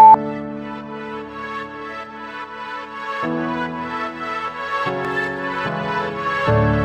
Thank you.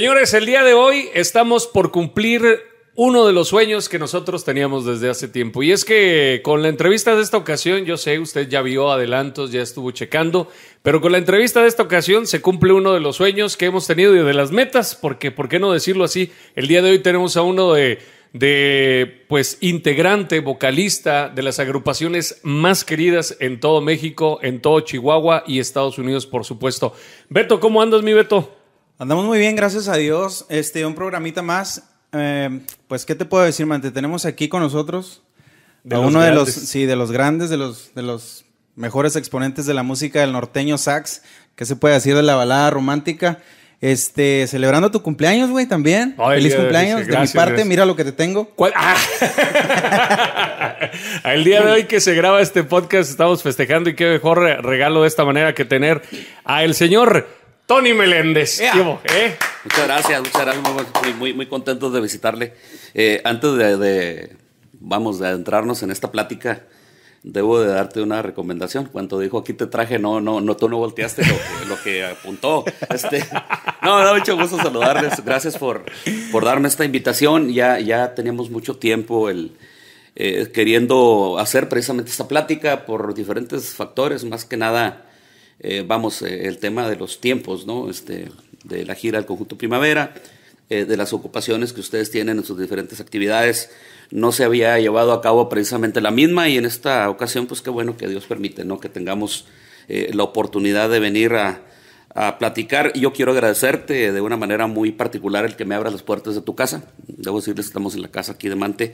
Señores, el día de hoy estamos por cumplir uno de los sueños que nosotros teníamos desde hace tiempo. Y es que con la entrevista de esta ocasión, yo sé, usted ya vio adelantos, ya estuvo checando, pero con la entrevista de esta ocasión se cumple uno de los sueños que hemos tenido y de las metas, porque, ¿por qué no decirlo así? El día de hoy tenemos a uno de de pues integrante vocalista de las agrupaciones más queridas en todo México, en todo Chihuahua y Estados Unidos, por supuesto. Beto, ¿cómo andas, mi Beto? Andamos muy bien, gracias a Dios. Este, un programita más. Eh, pues, ¿qué te puedo decir, man? Te tenemos aquí con nosotros. De a uno de los, sí, de los grandes, de los, de los mejores exponentes de la música del norteño sax, que se puede decir de la balada romántica. Este, celebrando tu cumpleaños, güey, también. Feliz cumpleaños. de mi parte, mira lo que te tengo. ¿Cuál? Ah. el día de hoy que se graba este podcast, estamos festejando y qué mejor regalo de esta manera que tener a el señor Tony Meléndez. ¿Eh? Muchas gracias, muchas gracias. Muy, muy, contentos de visitarle. Eh, antes de, vamos, de adentrarnos en esta plática, debo de darte una recomendación. Cuando dijo aquí te traje, no, no, no, tú no volteaste lo, que, apuntó. Este, no, me da mucho gusto saludarles. Gracias por, por darme esta invitación. Ya, ya teníamos mucho tiempo el, eh, queriendo hacer precisamente esta plática por diferentes factores, más que nada eh, vamos, eh, el tema de los tiempos, ¿no? Este, de la gira del conjunto Primavera, eh, de las ocupaciones que ustedes tienen en sus diferentes actividades, no se había llevado a cabo precisamente la misma y en esta ocasión, pues qué bueno que Dios permite, ¿no? Que tengamos la oportunidad de venir a, platicar. Yo quiero agradecerte de una manera muy particular el que me abras las puertas de tu casa. Debo decirles que estamos en la casa aquí de Mante.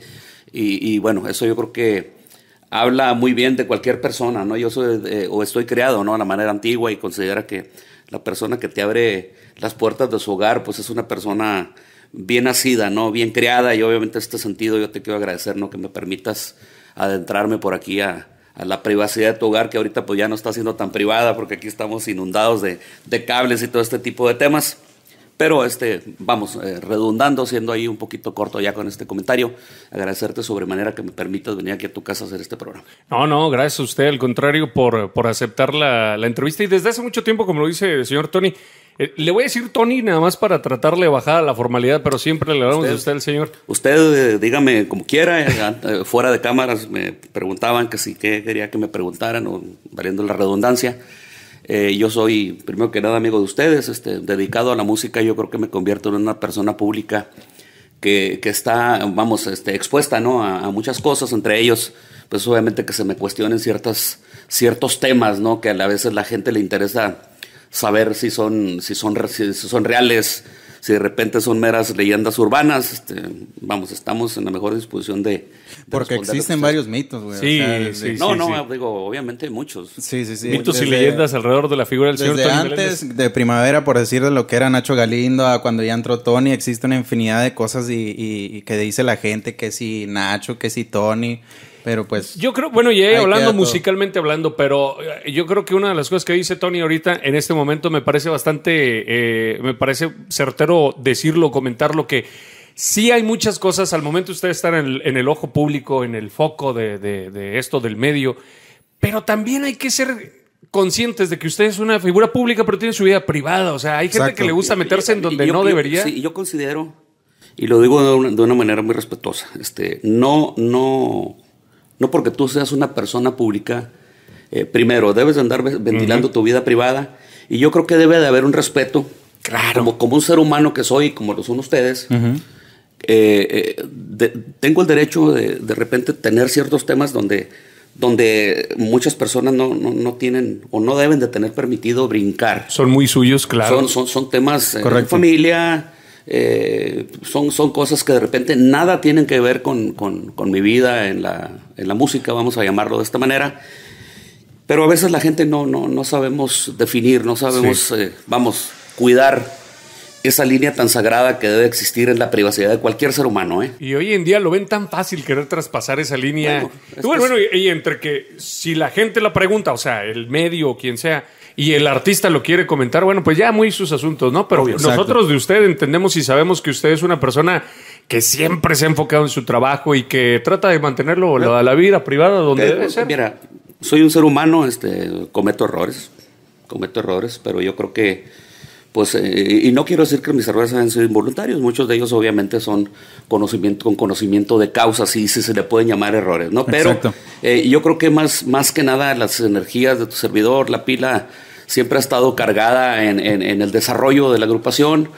Y, y, bueno, eso yo creo que habla muy bien de cualquier persona, ¿no? Yo soy, o estoy criado, ¿no? A la manera antigua y considera que la persona que te abre las puertas de su hogar, pues es una persona bien nacida, ¿no? Bien criada y obviamente en este sentido yo te quiero agradecer, ¿no? Que me permitas adentrarme por aquí a, la privacidad de tu hogar, que ahorita pues ya no está siendo tan privada porque aquí estamos inundados de cables y todo este tipo de temas. Pero este, vamos, eh, redundando, siendo ahí un poquito corto ya con este comentario, agradecerte sobremanera que me permitas venir aquí a tu casa a hacer este programa. No, no, gracias a usted, al contrario, por, por aceptar la, entrevista. Y desde hace mucho tiempo, como lo dice el señor Tony, eh, le voy a decir Tony nada más para tratarle de bajar la formalidad, pero siempre le hablamos a de usted, el señor. Usted eh, dígame como quiera, fuera de cámaras me preguntaban que si qué quería que me preguntaran, o valiendo la redundancia. Eh, yo soy, primero que nada, amigo de ustedes, este, dedicado a la música. Yo creo que me convierto en una persona pública que, está, vamos, este, expuesta a, muchas cosas, entre ellos, pues obviamente que se me cuestionen ciertas, ciertos temas, ¿no? que a veces la gente le interesa saber si son, si son, si son reales, si de repente son meras leyendas urbanas, este, vamos, estamos en la mejor disposición de... Porque existen varios mitos, güey. Sí, sí, sí, No, no, digo, obviamente muchos. Sí, sí, sí. Mitos y leyendas alrededor de la figura del señor Tony antes de primavera, por decir de lo que era Nacho Galindo, a cuando ya entró Tony, existe una infinidad de cosas y, que dice la gente que si Nacho, que si Tony... Pero pues. Yo creo, bueno, y hablando musicalmente hablando, pero eh, yo creo que una de las cosas que dice Tony ahorita en este momento me parece bastante. Eh, me parece certero decirlo, comentarlo que. Sí hay muchas cosas, al momento ustedes están en el, en el ojo público, en el foco de, esto, del medio, pero también hay que ser conscientes de que usted es una figura pública, pero tiene su vida privada. O sea, hay gente que le gusta meterse en donde no debería. sí, yo considero, y lo digo de una, manera muy respetuosa, este, no, no, no porque tú seas una persona pública, eh, primero, debes andar ventilando tu vida privada y yo creo que debe de haber un respeto, claro. como, un ser humano que soy, como lo son ustedes. Eh, eh, tengo el derecho de de repente tener ciertos temas donde, donde muchas personas no, tienen o no deben de tener permitido brincar. Son muy suyos, claro. Son, son, son temas de familia, eh, son, son cosas que de repente nada tienen que ver con, mi vida en la, música, vamos a llamarlo de esta manera. Pero a veces la gente no, no, sabemos definir, no sabemos, eh, vamos, cuidar esa línea tan sagrada que debe existir en la privacidad de cualquier ser humano. ¿eh? Y hoy en día lo ven tan fácil querer traspasar esa línea. Bueno, y, y, entre que si la gente la pregunta, o sea, el medio o quien sea, y el artista lo quiere comentar, bueno, pues ya muy sus asuntos, ¿no? Pero nosotros de usted entendemos y sabemos que usted es una persona que siempre se ha enfocado en su trabajo y que trata de mantenerlo a la, vida privada donde eh, Mira, soy un ser humano, este, cometo errores, cometo errores, pero yo creo que, pues, eh, y no quiero decir que mis errores hayan sido involuntarios, muchos de ellos obviamente son conocimiento, con conocimiento de causa, sí, sí se le pueden llamar errores, ¿no? Pero eh, yo creo que más, más que nada las energías de tu servidor, la pila siempre ha estado cargada en, el desarrollo de la agrupación.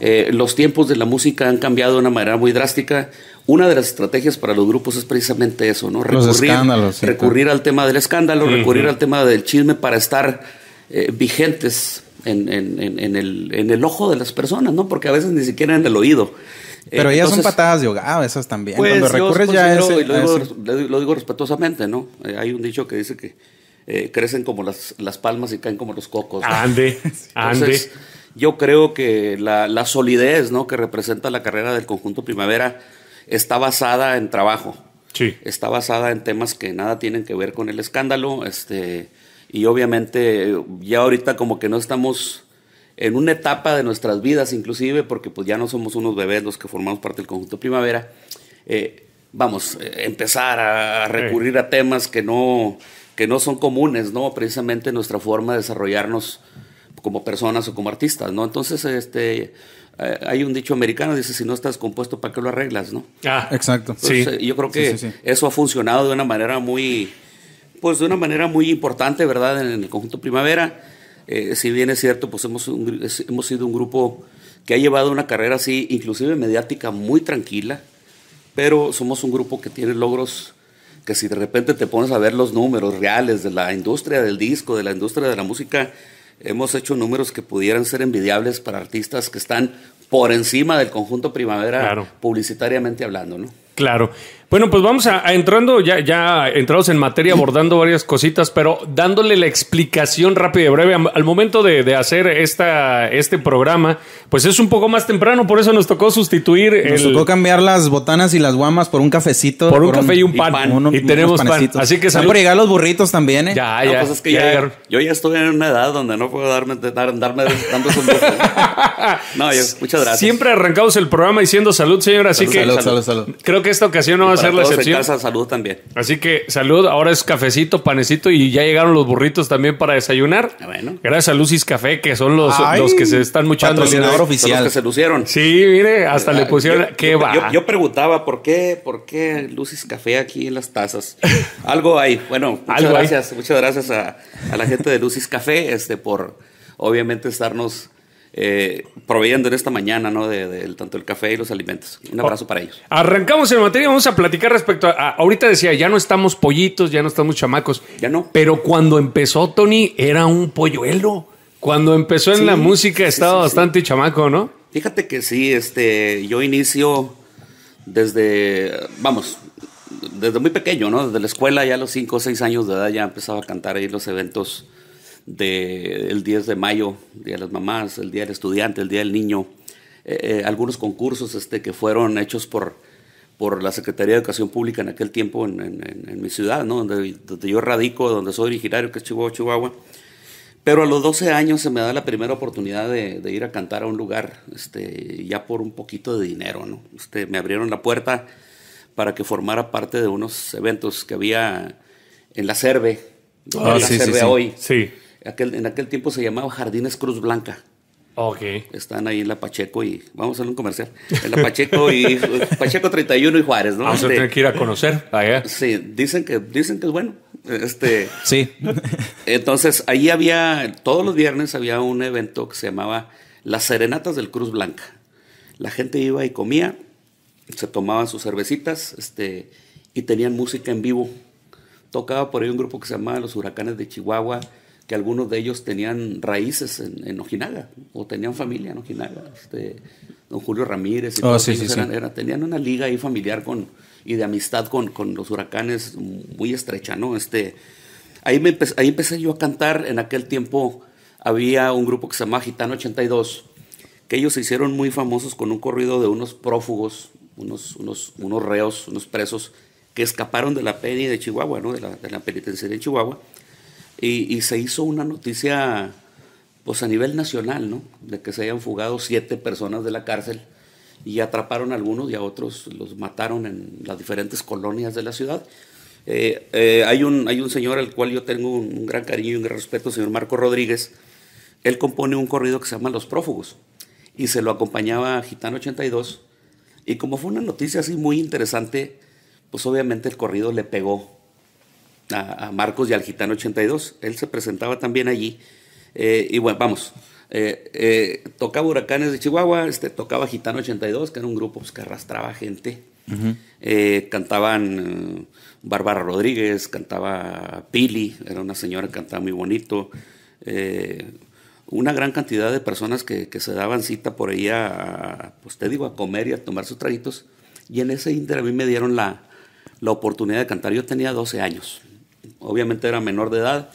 Eh, los tiempos de la música han cambiado de una manera muy drástica. Una de las estrategias para los grupos es precisamente eso, ¿no? Recurrir, al tema del escándalo, recurrir al tema del chisme para estar eh, vigentes en, el, ojo de las personas, ¿no? Porque a veces ni siquiera en el oído. Eh, Pero ellas son patadas de hogar, esas también. Pues Cuando recurres ya a lo digo respetuosamente, ¿no? hay un dicho que dice que eh, crecen como las, palmas y caen como los cocos. Ande, ande. Yo creo que la, solidez ¿no? que representa la carrera del conjunto Primavera está basada en trabajo. Sí. Está basada en temas que nada tienen que ver con el escándalo. Este, y obviamente ya ahorita como que no estamos en una etapa de nuestras vidas inclusive, porque pues ya no somos unos bebés los que formamos parte del conjunto Primavera, eh, vamos, eh, empezar a recurrir a temas que no, que no son comunes, ¿no? Precisamente nuestra forma de desarrollarnos como personas o como artistas, ¿no? Entonces, este, eh, hay un dicho americano, dice, si no estás compuesto, ¿para qué lo arreglas, no? Ah, exacto. sí. Eh, yo creo que eso ha funcionado de una manera muy, pues de una manera muy importante, ¿verdad? En el conjunto Primavera, eh, si bien es cierto, pues hemos, hemos sido un grupo que ha llevado una carrera así, inclusive mediática, muy tranquila, pero somos un grupo que tiene logros que si de repente te pones a ver los números reales de la industria del disco, de la industria de la música, hemos hecho números que pudieran ser envidiables para artistas que están por encima del conjunto primavera publicitariamente hablando, ¿no? Claro. Bueno, pues vamos a, entrando, ya, ya entrados en materia, abordando varias cositas, pero dándole la explicación rápida y breve. Al momento de, de hacer esta, este programa, pues es un poco más temprano, por eso nos tocó sustituir. Nos tocó cambiar las botanas y las guamas por un cafecito. Por un café y un pan. Y, tenemos pan. Así que salud. por los burritos también, ¿eh? Ya, pues ya. ya, yo ya estoy en una edad donde no puedo darme, dar, darme ¿eh? No, yo, muchas gracias. Siempre arrancamos el programa diciendo salud, señor, así que. Salud, salud, salud. Creo que esta ocasión no va hacer la excepción. también. Así que salud, ahora es cafecito, panecito y ya llegaron los burritos también para desayunar. Ah, bueno. Gracias a Lucis Café, que son los, que se están muchando. Patrocinador oficial. los que se lucieron. Sí, mire, hasta le ah, pusieron. Yo, ¿Qué va? Yo, preguntaba por qué, por qué Lucis Café aquí en las tazas. Algo hay. Bueno, muchas gracias, muchas gracias a, a, la gente de Lucis Café este, por obviamente estarnos eh, proveyendo en esta mañana, ¿no? De, tanto el café y los alimentos. Un abrazo para ellos. Oh, arrancamos en materia, vamos a platicar respecto a, Ahorita decía, ya no estamos pollitos, ya no estamos chamacos. Ya no. Pero cuando empezó Tony, era un polluelo. Cuando empezó en la música estaba bastante chamaco, ¿no? Fíjate que sí, este, yo inicio desde, vamos, desde muy pequeño, ¿no? Desde la escuela, ya a los 5 o 6 años de edad, ya empezaba a cantar ahí los eventos del 10 de mayo, Día de las Mamás, el Día del Estudiante, el Día del Niño, eh, eh, algunos concursos este, que fueron hechos por, por la Secretaría de Educación Pública en aquel tiempo en, mi ciudad, donde, yo radico, donde soy originario, que es Chihuahua, Chihuahua. Pero a los 12 años se me da la primera oportunidad de, ir a cantar a un lugar, este, ya por un poquito de dinero. ¿no? Este, me abrieron la puerta para que formara parte de unos eventos que había en la CERVE, en ah, la CERVE hoy. Sí en aquel tiempo se llamaba Jardines Cruz Blanca. Okay. Están ahí en la Pacheco y vamos a hacer un comercial. En la Pacheco y Pacheco 31 y Juárez, ¿no? Vamos ah, a este, tener que ir a conocer allá. Sí, dicen que dicen que es bueno. Este Sí. Entonces, ahí había todos los viernes había un evento que se llamaba Las Serenatas del Cruz Blanca. La gente iba y comía, se tomaban sus cervecitas, este y tenían música en vivo. Tocaba por ahí un grupo que se llamaba Los Huracanes de Chihuahua que algunos de ellos tenían raíces en, Ojinaga o tenían familia en Ojinaga. Este, don Julio Ramírez y oh, tenían una liga ahí familiar con, y de amistad con, con los huracanes muy estrecha, ¿no? Este, ahí, empecé, yo a cantar. En aquel tiempo había un grupo que se llamaba Gitano 82, que ellos se hicieron muy famosos con un corrido de unos prófugos, unos, unos, unos reos, unos presos que escaparon de la peni de Chihuahua, ¿no? de la penitenciaría de Chihuahua y, se hizo una noticia pues a nivel nacional, ¿no? De que se hayan fugado siete personas de la cárcel y atraparon a algunos y a otros los mataron en las diferentes colonias de la ciudad. Eh, eh, hay, un, hay un señor al cual yo tengo un, un, gran cariño y un gran respeto, señor Marco Rodríguez. Él compone un corrido que se llama Los Prófugos y se lo acompañaba Gitano 82. Y como fue una noticia así muy interesante, pues obviamente el corrido le pegó a, Marcos y al Gitano 82. Él se presentaba también allí. Eh, y bueno, vamos. Eh, eh, tocaba Huracanes de Chihuahua, este, tocaba Gitano 82, que era un grupo pues, que arrastraba gente. cantaban Bárbara Rodríguez, cantaba Pili, era una señora que cantaba muy bonito. una gran cantidad de personas que, se daban cita por ahí a, pues digo, a comer y a tomar sus traguitos. Y en ese ínter a mí me dieron la, la oportunidad de cantar. Yo tenía 12 años obviamente era menor de edad.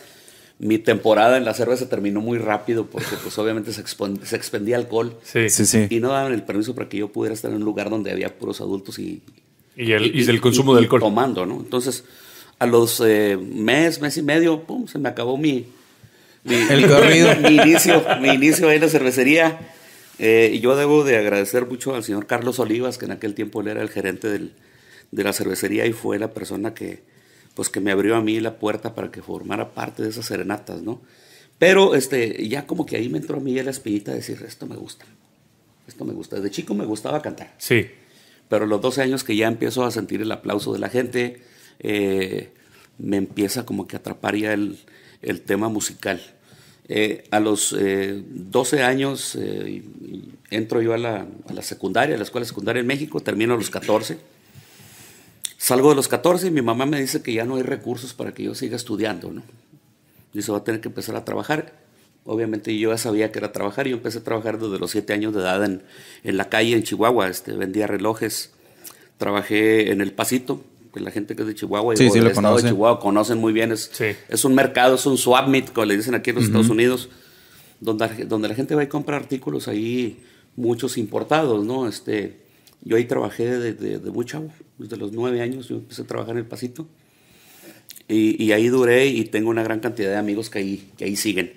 Mi temporada en la cerveza terminó muy rápido porque pues obviamente se, expendía alcohol. Sí, sí, sí. Y no daban el permiso para que yo pudiera estar en un lugar donde había puros adultos y... Y el, consumo del alcohol. tomando, ¿no? Entonces, a los eh, mes, mes y medio, se me acabó mi... el corrido. Mi, inicio, en la cervecería. Eh, y yo debo de agradecer mucho al señor Carlos Olivas, que en aquel tiempo él era el gerente de la cervecería y fue la persona que, pues que me abrió a mí la puerta para que formara parte de esas serenatas, ¿no? Pero este, ya como que ahí me entró a mí la espinita de decir, esto me gusta, esto me gusta. Desde chico me gustaba cantar. Sí. Pero a los 12 años que ya empiezo a sentir el aplauso de la gente, eh, me empieza como que atrapar ya el, tema musical. Eh, a los 12 eh, años entro yo a la, a la secundaria, a la escuela secundaria en México, termino a los 14 Salgo de los 14 y mi mamá me dice que ya no hay recursos para que yo siga estudiando, ¿no? Dice, va a tener que empezar a trabajar. Obviamente yo ya sabía que era trabajar. Yo empecé a trabajar desde los 7 años de edad en, la calle, en Chihuahua. Este, vendía relojes. Trabajé en El Pasito, que la gente que es de Chihuahua y de Chihuahua conocen muy bien. Es, es un mercado, es un swap meet, como le dicen aquí en los Estados Unidos, donde, donde la gente va y compra artículos ahí, muchos importados, ¿no? Este, yo ahí trabajé desde, de, de desde los nueve años yo empecé a trabajar en el pasito. Y, ahí duré y tengo una gran cantidad de amigos que ahí, que ahí siguen.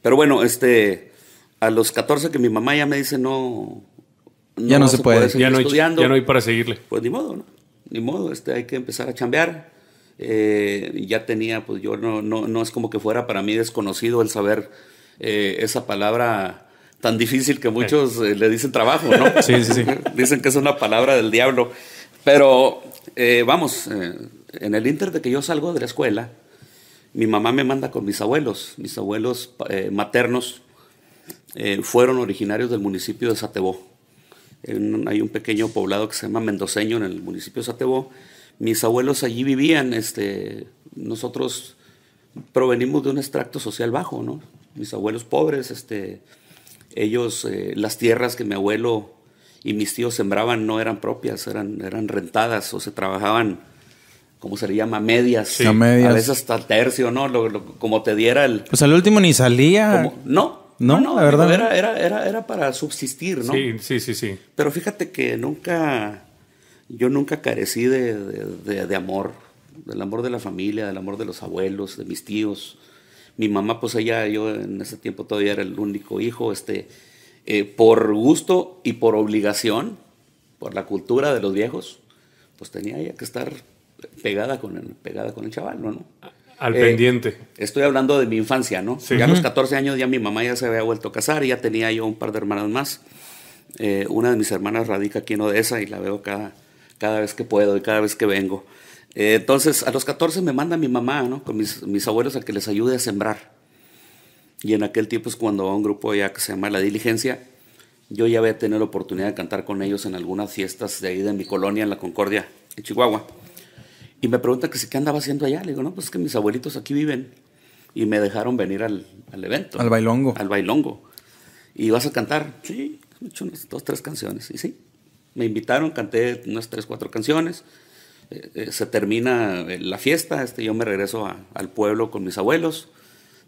Pero bueno, este, a los 14 que mi mamá ya me dice no... ya no se puede, ya, no estudiando, ya no hay para seguirle. Pues ni modo, ¿no? Ni modo, este, hay que empezar a chambear. Eh, ya tenía, pues yo no, no, no es como que fuera para mí desconocido el saber eh, esa palabra tan difícil que muchos eh, le dicen trabajo, ¿no? Sí, sí, sí. dicen que es una palabra del diablo. Pero eh, vamos, eh, en el inter de que yo salgo de la escuela, mi mamá me manda con mis abuelos. Mis abuelos maternos fueron originarios del municipio de Satebó. hay un pequeño poblado que se llama Mendoceño en el municipio de Satebó. Mis abuelos allí vivían. Este, nosotros provenimos de un extracto social bajo, ¿no? Mis abuelos pobres, este, ellos, eh, las tierras que mi abuelo y mis tíos sembraban no eran propias, eran, eran rentadas o se trabajaban, como se le llama? Medias. A, medias. a veces hasta tercio, ¿no? como te diera el... Pues al último ni salía. no. No, no, verdad. Era, era, para subsistir, ¿no? Sí, sí, sí, sí. Pero fíjate que nunca, yo nunca carecí de amor, del amor de la familia, del amor de los abuelos, de mis tíos mi mamá, pues ella, yo en ese tiempo todavía era el único hijo, este, eh, por gusto y por obligación, por la cultura de los viejos, pues tenía ella que estar pegada con el, pegada con el chaval, ¿no? Al eh, pendiente. Estoy hablando de mi infancia, ¿no? Ya a los 14 años ya mi mamá ya se había vuelto a casar, ya tenía yo un par de hermanas más. Eh, una de mis hermanas radica aquí en Odessa y la veo cada, cada vez que puedo y cada vez que vengo. Eh, entonces, a los 14 me manda mi mamá, Con mis, abuelos a que les ayude a sembrar. Y en aquel tiempo es cuando va un grupo ya que se llama La Diligencia, yo ya a tener la oportunidad de cantar con ellos en algunas fiestas de ahí de mi colonia, en la Concordia, en Chihuahua. Y me pregunta que si qué andaba haciendo allá. Le digo, no, pues que mis abuelitos aquí viven. Y me dejaron venir al, al evento. Al bailongo. Al bailongo. ¿Y vas a cantar? Sí, he unas dos, tres canciones. Y sí, me invitaron, canté unas tres, cuatro canciones. Eh, se termina eh, la fiesta, este, yo me regreso al pueblo con mis abuelos,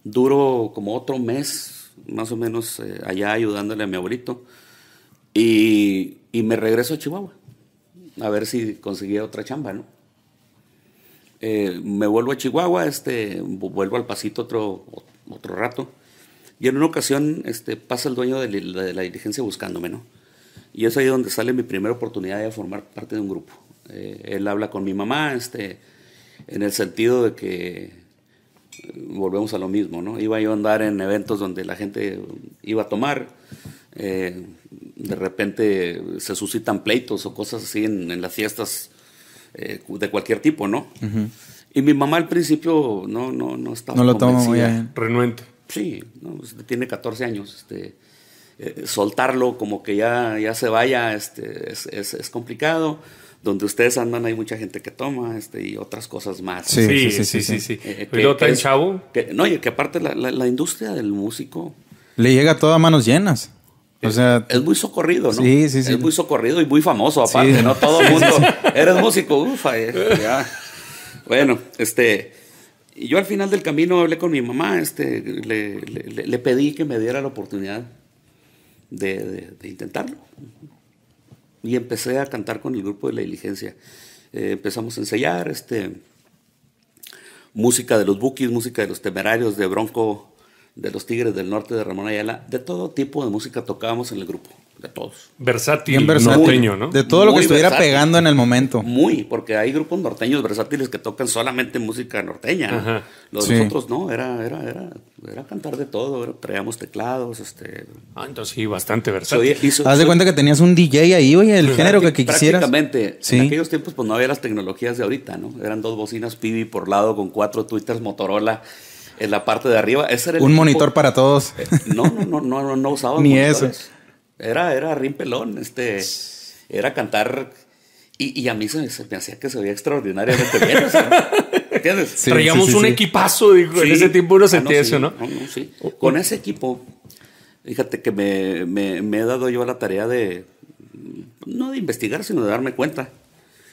duro como otro mes más o menos eh, allá ayudándole a mi abuelito y, me regreso a Chihuahua a ver si conseguía otra chamba, ¿no? me vuelvo a Chihuahua, este, vuelvo al pasito otro, otro rato y en una ocasión este, pasa el dueño de la, diligencia buscándome, ¿no? Y es ahí donde sale mi primera oportunidad de formar parte de un grupo. Eh, él habla con mi mamá, este, en el sentido de que volvemos a lo mismo, ¿no? Iba yo a andar en eventos donde la gente iba a tomar, eh, de repente se suscitan pleitos o cosas así en, las fiestas eh, de cualquier tipo, ¿no? Y mi mamá al principio no, no, no estaba no lo convencida. muy Renuente. Sí, pues, tiene 14 años, este... soltarlo como que ya, ya se vaya este, es, es complicado donde ustedes andan hay mucha gente que toma este, y otras cosas más. Sí, sí, sí, sí. sí, eh, eh, chavo. no, y que aparte la, industria del músico... Le llega todo a manos llenas. O sea, es, muy socorrido, ¿no? Sí, sí, sí. Es muy socorrido y muy famoso, aparte, ¿no? Todo el mundo. Eres músico, ufa, eh, Bueno, este. Yo al final del camino hablé con mi mamá, este, le, pedí que me diera la oportunidad de, de intentarlo y empecé a cantar con el grupo de la diligencia. Eh, empezamos a ensayar este, música de los Bookies, música de los Temerarios, de Bronco, de los Tigres del Norte, de Ramón Ayala, de todo tipo de música tocábamos en el grupo de todos. Versátil, norteño, ¿no? De todo lo que estuviera pegando en el momento. Muy, porque hay grupos norteños versátiles que tocan solamente música norteña. Los nosotros no, era, era, era, era cantar de todo, traíamos teclados, este. Ah, entonces sí, bastante versátil. Haz de cuenta que tenías un DJ ahí, oye, el género que, quisieras. Exactamente. en aquellos tiempos pues no había las tecnologías de ahorita, ¿no? Eran dos bocinas Pivi por lado con cuatro twitters Motorola en la parte de arriba. Ese un monitor para todos. Eh, no, no, no, no, no, Ni eso. Era, era rimpelón, este, era cantar. Y, y a mí se me, hacía que se veía extraordinariamente bien. ¿Entiendes? Traíamos un equipazo, En ese tiempo uno ah, sentía no, eso, ¿no? sí. Con ese equipo, fíjate que me, me, he dado yo la tarea de, no de investigar, sino de darme cuenta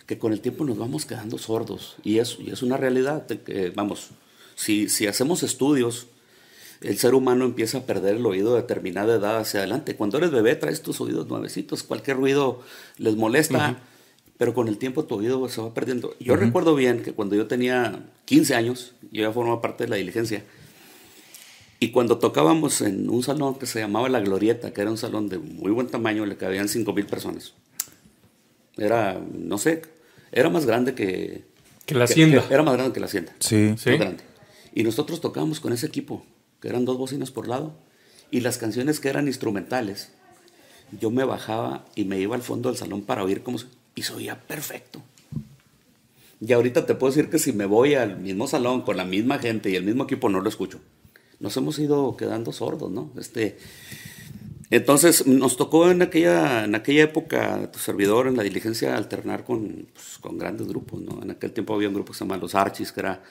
que con el tiempo nos vamos quedando sordos. Y es, y es una realidad. Que, vamos, si, si hacemos estudios el ser humano empieza a perder el oído de determinada edad hacia adelante. Cuando eres bebé traes tus oídos nuevecitos, cualquier ruido les molesta, pero con el tiempo tu oído se va perdiendo. Yo recuerdo bien que cuando yo tenía 15 años, yo ya formaba parte de la diligencia, y cuando tocábamos en un salón que se llamaba La Glorieta, que era un salón de muy buen tamaño, le cabían 5 mil personas. Era, no sé, era más grande que... Que la hacienda. era más grande que la hacienda. Sí, sí. Grande. Y nosotros tocábamos con ese equipo que eran dos bocinas por lado, y las canciones que eran instrumentales, yo me bajaba y me iba al fondo del salón para oír cómo se... Y se oía perfecto. Y ahorita te puedo decir que si me voy al mismo salón con la misma gente y el mismo equipo, no lo escucho. Nos hemos ido quedando sordos, ¿no? Este, entonces nos tocó en aquella, en aquella época, tu servidor, en la diligencia, alternar con, pues, con grandes grupos, ¿no? En aquel tiempo había un grupo que se llamaba Los Archis, que era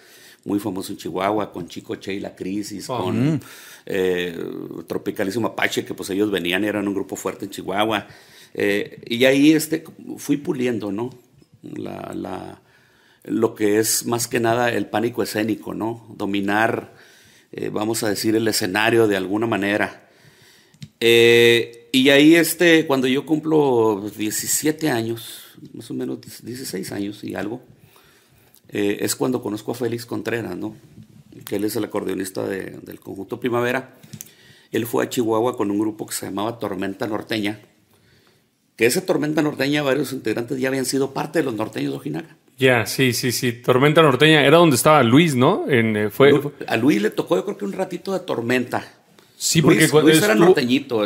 muy famoso en Chihuahua, con Chico Che y la Crisis, ah. con eh, Tropicalismo Apache, que pues ellos venían, eran un grupo fuerte en Chihuahua. Eh, y ahí este, fui puliendo, ¿no? La, lo que es más que nada el pánico escénico, ¿no? Dominar, eh, vamos a decir, el escenario de alguna manera. y ahí, este, cuando yo cumplo 17 años, más o menos 16 años y algo, eh, es cuando conozco a Félix Contreras, ¿no? que él es el acordeonista del conjunto Primavera. Él fue a Chihuahua con un grupo que se llamaba Tormenta Norteña, que esa Tormenta Norteña varios integrantes ya habían sido parte de los norteños de Ojinaga. Ya, sí, sí, sí. Tormenta Norteña era donde estaba Luis, ¿no? En, eh, fue, a Luis le tocó yo creo que un ratito de Tormenta. Sí, porque Luis, era norteñito,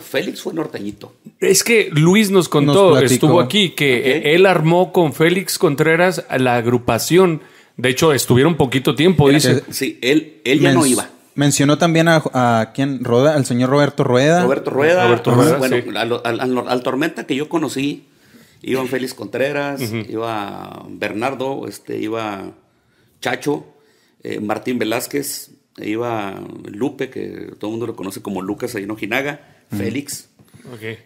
Félix fue norteñito. Es que Luis nos contó, estuvo aquí, que él armó con Félix Contreras la agrupación. De hecho, estuvieron poquito tiempo, dice. sí, él, ya no iba. Mencionó también a, Roda, al señor Roberto Rueda. Roberto Rueda. Bueno, al, Tormenta que yo conocí, iban Félix Contreras, iba Bernardo, este, iba Chacho, eh, Martín Velázquez, iba Lupe, que todo el mundo lo conoce como Lucas ahí Félix.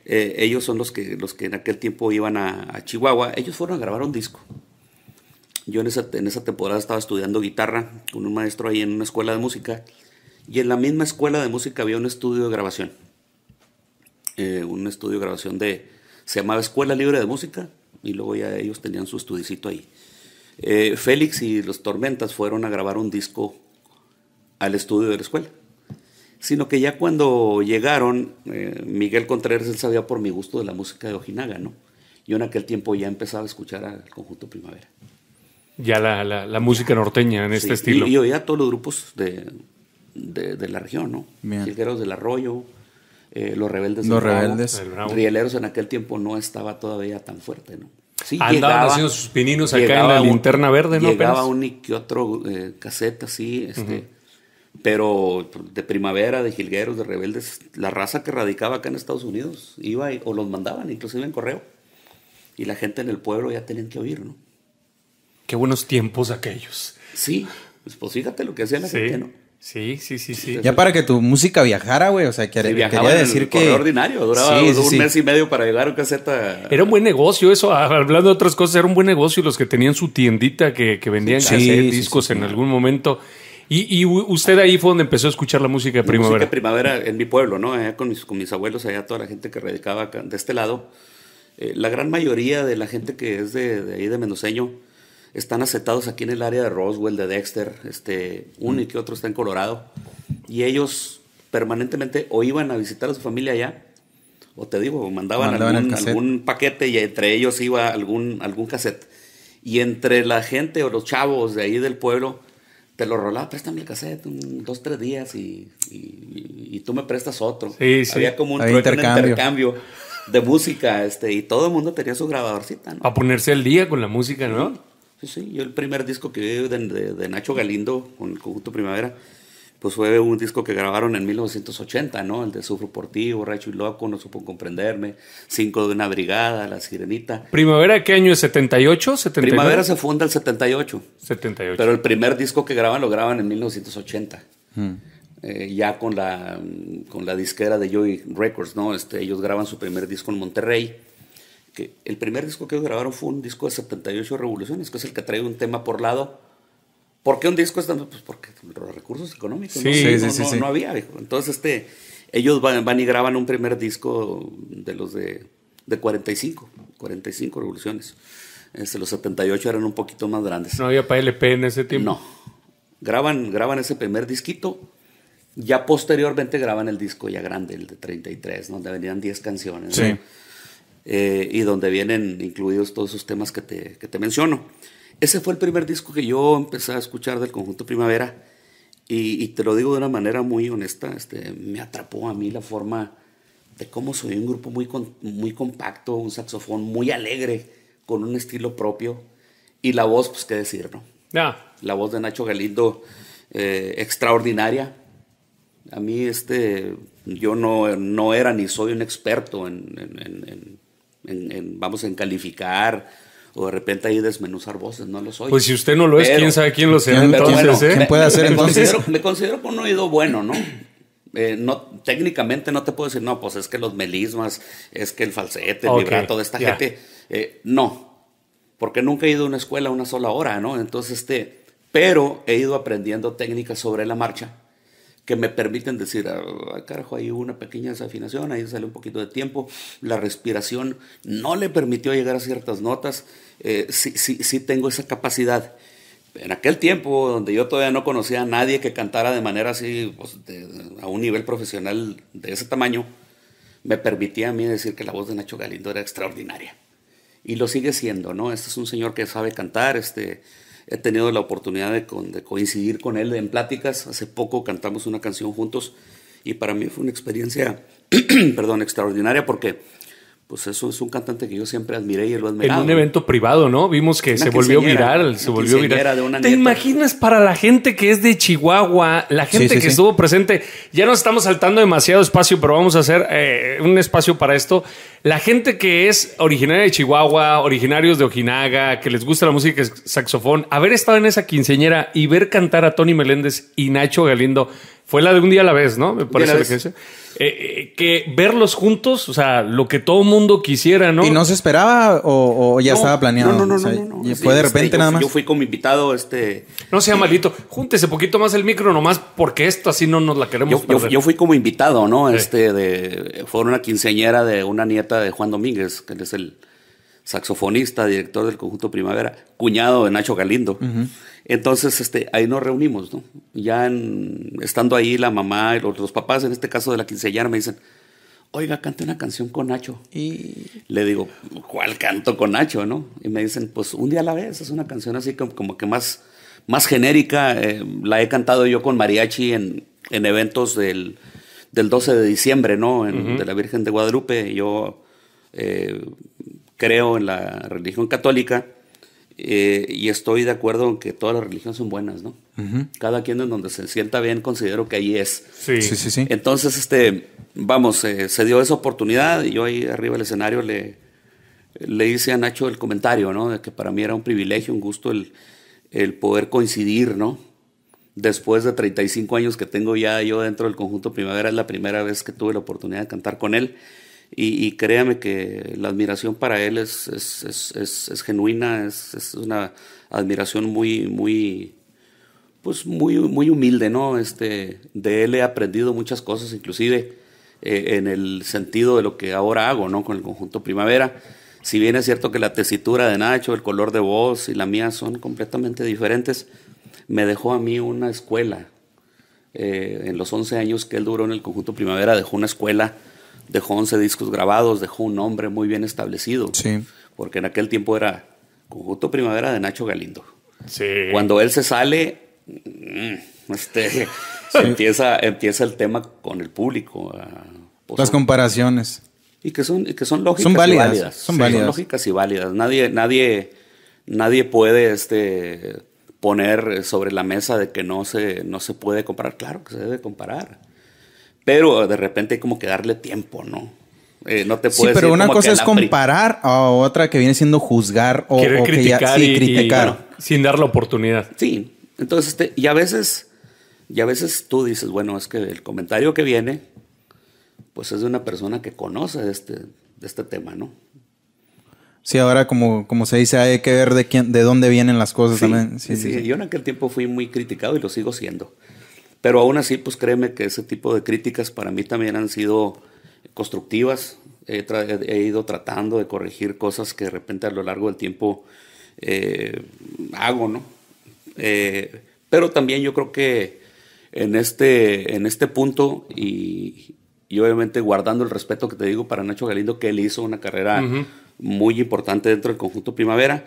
Eh, ellos son los que, los que en aquel tiempo iban a, Chihuahua. Ellos fueron a grabar un disco. Yo en esa, temporada estaba estudiando guitarra con un maestro ahí en una escuela de música. Y en la misma escuela de música había un estudio de grabación. Eh, un estudio de grabación de... Se llamaba Escuela Libre de Música. Y luego ya ellos tenían su estudicito ahí. Eh, Félix y los Tormentas fueron a grabar un disco al estudio de la escuela. Sino que ya cuando llegaron, eh, Miguel Contreras, él sabía por mi gusto de la música de Ojinaga, ¿no? Yo en aquel tiempo ya empezaba a escuchar al conjunto Primavera. Ya la, la, música norteña en este estilo. Y, oía todos los grupos de, la región, ¿no? del Arroyo, eh, Los Rebeldes. Los del Rebeldes. Bravo. Rieleros en aquel tiempo no estaba todavía tan fuerte, ¿no? Sí, Andaban haciendo sus pininos acá en la linterna verde, ¿no? Llegaba un que otro casete, eh, caseta, sí, este, pero de primavera, de jilgueros, de rebeldes, la raza que radicaba acá en Estados Unidos iba o los mandaban, inclusive en correo. Y la gente en el pueblo ya tenían que oír, ¿no? Qué buenos tiempos aquellos. Sí, pues, pues fíjate lo que hacían la sí. gente, ¿no? Sí, sí, sí, sí. Ya para que tu música viajara, güey. O sea, que era quería decir ordinario, duraba un mes y medio para llegar a una caseta. Era un buen negocio, eso. Ah, hablando de otras cosas, era un buen negocio los que tenían su tiendita que, que vendían discos en algún momento. Y, usted ahí fue donde empezó a escuchar la música de primavera. La música primavera en mi pueblo, ¿no? con mis, abuelos, allá toda la gente que radicaba de este lado. Eh, la gran mayoría de la gente que es de, ahí de mendoceño están aceptados aquí en el área de Roswell, de Dexter, este, uno y que otro está en Colorado. Y ellos permanentemente o iban a visitar a su familia allá, o te digo, mandaban, mandaban algún, paquete y entre ellos iba algún, algún cassette. Y entre la gente o los chavos de ahí del pueblo, te lo rolaba, préstame el cassette un, dos, tres días y, tú me prestas otro. Había como un, intercambio. de música este, y todo el mundo tenía su grabadorcita. ¿no? Para ponerse al día con la música, ¿no? Sí, sí. Yo el primer disco que vi de, de Nacho Galindo con el conjunto Primavera pues fue un disco que grabaron en 1980, ¿no? El de Sufro por ti, y Loco, No supo comprenderme, Cinco de una Brigada, La Sirenita. ¿Primavera qué año es? ¿78? Primavera se funda el 78. 78. Pero el primer disco que graban lo graban en 1980. Mm. Eh, ya con la, con la disquera de Joy Records, ¿no? Este, ellos graban su primer disco en Monterrey. Que el primer disco que ellos grabaron fue un disco de 78 revoluciones, que es el que trae un tema por lado ¿Por qué un disco es Pues porque los recursos económicos. ¿no? Sí, no, no, había, Entonces, este, ellos van, y graban un primer disco de los de, 45, 45 revoluciones. Este, los 78 eran un poquito más grandes. ¿No había para LP en ese tiempo? No. Graban, graban ese primer disquito. Ya posteriormente graban el disco ya grande, el de 33, donde venían 10 canciones. Sí. Eh, y donde vienen incluidos todos esos temas que que te menciono. Ese fue el primer disco que yo empecé a escuchar del conjunto Primavera y, te lo digo de una manera muy honesta, este, me atrapó a mí la forma de cómo soy un grupo muy, muy compacto, un saxofón muy alegre, con un estilo propio y la voz, pues qué decir, ¿no? La voz de Nacho Galindo, eh, extraordinaria. A mí este, yo no, no era ni soy un experto en, vamos, en calificar o de repente ahí desmenuzar voces, no lo soy. Pues si usted no lo es, quién sabe quién lo será entonces, eh? puede hacer me, entonces? Considero, me considero con un oído bueno, ¿no? Eh, no, técnicamente no te puedo decir, no, pues es que los melismas, es que el falsete, el vibrato de esta gente. Eh, no, porque nunca he ido a una escuela una sola hora, ¿no? Entonces, este, pero he ido aprendiendo técnicas sobre la marcha que me permiten decir, a ah, ah, carajo, hay una pequeña desafinación, ahí sale un poquito de tiempo, la respiración no le permitió llegar a ciertas notas, eh, sí, sí, sí tengo esa capacidad. En aquel tiempo, donde yo todavía no conocía a nadie que cantara de manera así, pues, a un nivel profesional de ese tamaño, me permitía a mí decir que la voz de Nacho Galindo era extraordinaria. Y lo sigue siendo, ¿no? Este es un señor que sabe cantar, este, he tenido la oportunidad de, coincidir con él en pláticas. Hace poco cantamos una canción juntos y para mí fue una experiencia, extraordinaria porque pues eso es un cantante que yo siempre admiré y lo admiré. En un evento privado, ¿no? Vimos que se volvió viral, se volvió viral. ¿Te imaginas para la gente que es de Chihuahua, la gente que estuvo presente? Ya nos estamos saltando demasiado espacio, pero vamos a hacer eh, un espacio para esto. La gente que es originaria de Chihuahua, originarios de Ojinaga, que les gusta la música saxofón, haber estado en esa quinceñera y ver cantar a Tony Meléndez y Nacho Galindo fue la de un día a la vez, ¿no? Me parece la eh, eh, que verlos juntos, o sea, lo que todo mundo quisiera, ¿no? ¿Y no se esperaba o, ya estaba planeado? No, no, no. y fue de repente nada más. Yo fui como invitado, este. No sea malito. Júntese poquito más el micro nomás, porque esto así no nos la queremos. Yo, yo fui como invitado, ¿no? Este, de. Fue una quinceañera de una nieta de Juan Domínguez, que es el saxofonista, director del conjunto Primavera, cuñado de Nacho Galindo. Ajá. Entonces, este, ahí nos reunimos, ¿no? Ya en, estando ahí la mamá y los, papás, en este caso de la quinceañera, me dicen, oiga, cante una canción con Nacho. Y le digo, ¿cuál canto con Nacho, no? Y me dicen, pues un día a la vez, es una canción así como, que más, más genérica. Eh, la he cantado yo con mariachi en, eventos del, 12 de diciembre, ¿no? En, De la Virgen de Guadalupe. Yo eh, creo en la religión católica eh, y estoy de acuerdo en que todas las religiones son buenas, ¿no? Cada quien en donde se sienta bien, considero que ahí es. Sí, sí, sí. Entonces, este, vamos, eh, se dio esa oportunidad y yo ahí arriba del escenario le, le hice a Nacho el comentario, ¿no? De que para mí era un privilegio, un gusto el, el poder coincidir, ¿no? Después de 35 años que tengo ya yo dentro del conjunto Primavera, es la primera vez que tuve la oportunidad de cantar con él. Y, créame que la admiración para él es, es, genuina, es, una admiración muy, muy, pues muy, muy humilde, ¿no? Este, de él he aprendido muchas cosas, inclusive eh, en el sentido de lo que ahora hago, ¿no? Con el conjunto Primavera. Si bien es cierto que la tesitura de Nacho, el color de voz y la mía son completamente diferentes, me dejó a mí una escuela. Eh, en los 11 años que él duró en el conjunto Primavera, dejó una escuela dejó 11 discos grabados, dejó un nombre muy bien establecido. Sí. Porque en aquel tiempo era Conjunto Primavera de Nacho Galindo. Cuando él se sale, mm, este, empieza, empieza el tema con el público. Ah, pues Las comparaciones. Y que son, y que son lógicas y válidas. Son lógicas y válidas. Nadie, nadie, nadie puede este, poner sobre la mesa de que no se, no se puede comparar. Claro que se debe comparar. Pero de repente hay como que darle tiempo, ¿no? Eh, no te puedes. Sí, pero una cosa es comparar a otra que viene siendo juzgar o, criticar, que y, criticar. sin dar la oportunidad. Sí. Entonces, este, y a veces, y a veces tú dices, bueno, es que el comentario que viene, pues es de una persona que conoce de este, este tema, ¿no? Sí, ahora como, como se dice, hay que ver de quién, de dónde vienen las cosas también. sí, Yo en aquel tiempo fui muy criticado y lo sigo siendo. Pero aún así, pues créeme que ese tipo de críticas para mí también han sido constructivas. He, ido tratando de corregir cosas que de repente a lo largo del tiempo eh, hago, ¿no? Eh, pero también yo creo que en este, en este punto y, obviamente guardando el respeto que te digo para Nacho Galindo, que él hizo una carrera muy importante dentro del conjunto Primavera.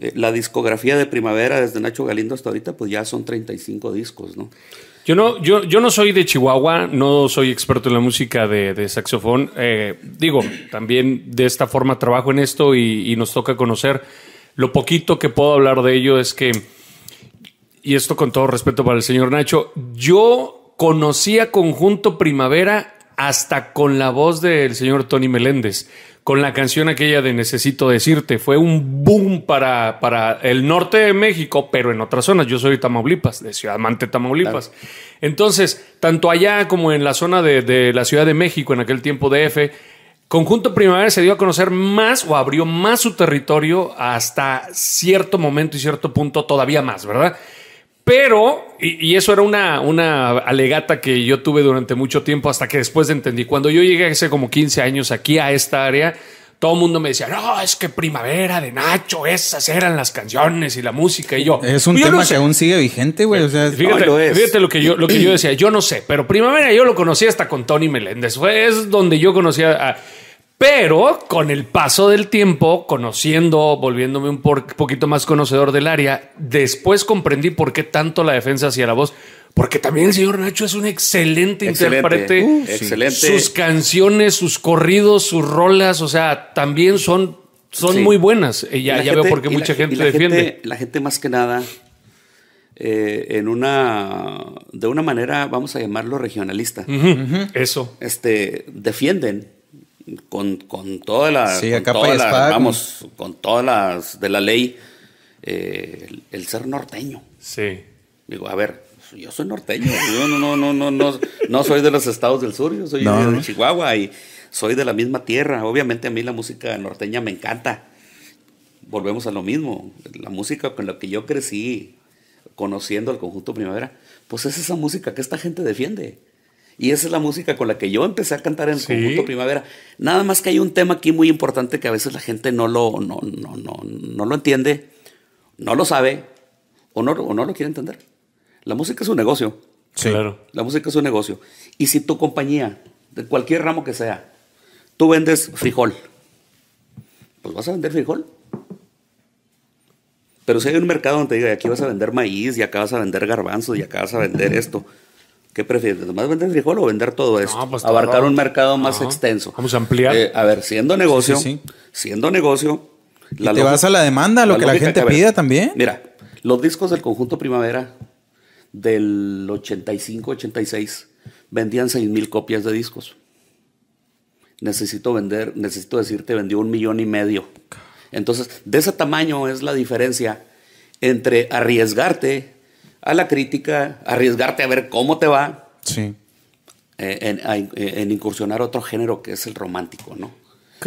Eh, la discografía de Primavera desde Nacho Galindo hasta ahorita, pues ya son 35 discos, ¿no? Yo no, yo, yo no soy de Chihuahua, no soy experto en la música de, saxofón. Eh, digo, también de esta forma trabajo en esto y, y, nos toca conocer. Lo poquito que puedo hablar de ello es que, y esto con todo respeto para el señor Nacho, yo conocía Conjunto Primavera hasta con la voz del señor Tony Meléndez con la canción aquella de Necesito Decirte. Fue un boom para, para el norte de México, pero en otras zonas. Yo soy de Tamaulipas, de Ciudad Mante, Tamaulipas. Entonces, tanto allá como en la zona de, la Ciudad de México, en aquel tiempo de F, Conjunto Primavera se dio a conocer más o abrió más su territorio hasta cierto momento y cierto punto todavía más, ¿verdad? Pero, y, eso era una, una alegata que yo tuve durante mucho tiempo hasta que después entendí. Cuando yo llegué hace como 15 años aquí a esta área, todo el mundo me decía, no, es que Primavera de Nacho, esas eran las canciones y la música. Y yo. Es un pues tema que aún sigue vigente, güey. O sea, eh, fíjate, lo, lo, que yo, decía, yo no sé, pero Primavera yo lo conocí hasta con Tony Meléndez. Fue, es donde yo conocía a pero con el paso del tiempo, conociendo, volviéndome un poquito más conocedor del área, después comprendí por qué tanto la defensa hacia la voz. Porque también el señor Nacho es un excelente, intérprete. Uh, excelente. Sus canciones, sus corridos, sus rolas, o sea, también son, son muy buenas. Y ya, veo por qué mucha gente defiende. la gente más que nada, eh, en una, de una manera, vamos a llamarlo regionalista. Eso. Este, defienden con, con toda la, vamos, con todas las de la ley, eh, el, ser norteño. Sí. Digo, a ver, yo soy norteño, no, no, no, soy de los estados del sur, yo soy de Chihuahua y soy de la misma tierra. Obviamente a mí la música norteña me encanta. Volvemos a lo mismo, la música con la que yo crecí, conociendo el conjunto Primavera, pues es esa música que esta gente defiende. Y esa es la música con la que yo empecé a cantar en su Primavera. Nada más que hay un tema aquí muy importante que a veces la gente no lo, no, no, no, no lo entiende, no lo sabe o no, o no lo quiere entender. La música es un negocio. Claro. La música es un negocio. Y si tu compañía, de cualquier ramo que sea, tú vendes frijol, pues vas a vender frijol. Pero si hay un mercado donde te diga, aquí vas a vender maíz, y acá vas a vender garbanzos, y acá vas a vender esto. ¿Qué prefieres? ¿Más vender frijol o vender todo esto? Pues, Abarcar un mercado más extenso. Vamos a ampliar. Eh, a ver, siendo negocio, siendo negocio. ¿Y te vas a la demanda, lo que la gente pida también. Mira, los discos del conjunto Primavera del 85-86 vendían 6 mil copias de discos. Necesito vender, necesito decirte, vendió un millón y medio. Entonces, de ese tamaño es la diferencia entre arriesgarte a la crítica, arriesgarte a ver cómo te va. Sí. Eh, eh, en, incursionar otro género que es el romántico, ¿no?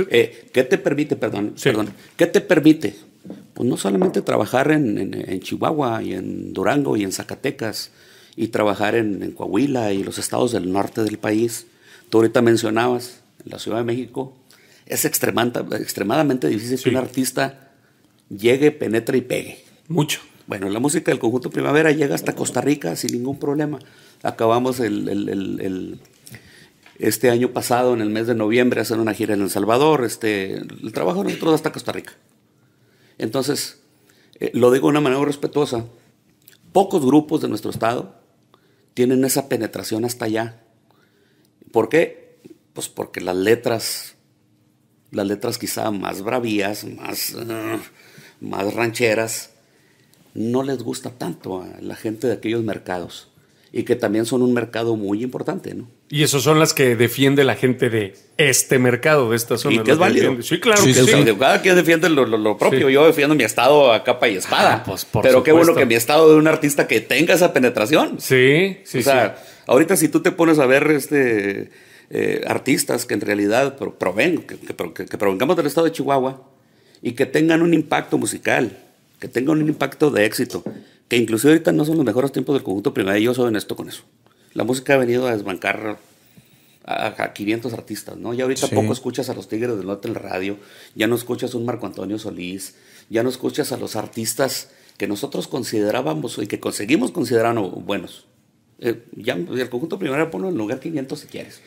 Eh, ¿Qué, te permite, perdón, perdón, qué te permite? Pues no solamente trabajar en, Chihuahua y en Durango y en Zacatecas y trabajar en, Coahuila y los estados del norte del país. Tú ahorita mencionabas la Ciudad de México. Es extremadamente difícil que un artista llegue, penetre y pegue. Mucho. Bueno, la música del conjunto Primavera llega hasta Costa Rica sin ningún problema. Acabamos este año pasado, en el mes de noviembre, hacer una gira en El Salvador. Este, el trabajo de nosotros hasta Costa Rica. Entonces, eh, lo digo de una manera respetuosa. Pocos grupos de nuestro estado tienen esa penetración hasta allá. ¿Por qué? Pues porque las letras, las letras quizá más bravías, más, ah, más rancheras, no les gusta tanto a la gente de aquellos mercados y que también son un mercado muy importante, ¿no? Y esos son las que defiende la gente de este mercado, de esta zona. Y que es válido. sí, claro. Cada quien defiende lo, propio. Yo defiendo mi estado a capa y espada. Ah, pues, Pero qué bueno que mi estado de un artista que tenga esa penetración. Sí, sí. O sea, ahorita si tú te pones a ver este eh, artistas que en realidad provengan provengamos del estado de Chihuahua y que tengan un impacto musical que tengan un impacto de éxito, que inclusive ahorita no son los mejores tiempos del conjunto y yo soy honesto con eso. La música ha venido a desbancar a, 500 artistas, ¿no? Ya ahorita poco escuchas a los Tigres del Norte en radio, ya no escuchas a un Marco Antonio Solís, ya no escuchas a los artistas que nosotros considerábamos y que conseguimos considerar buenos. Eh, ya el conjunto primero pone en lugar 500 si quieres.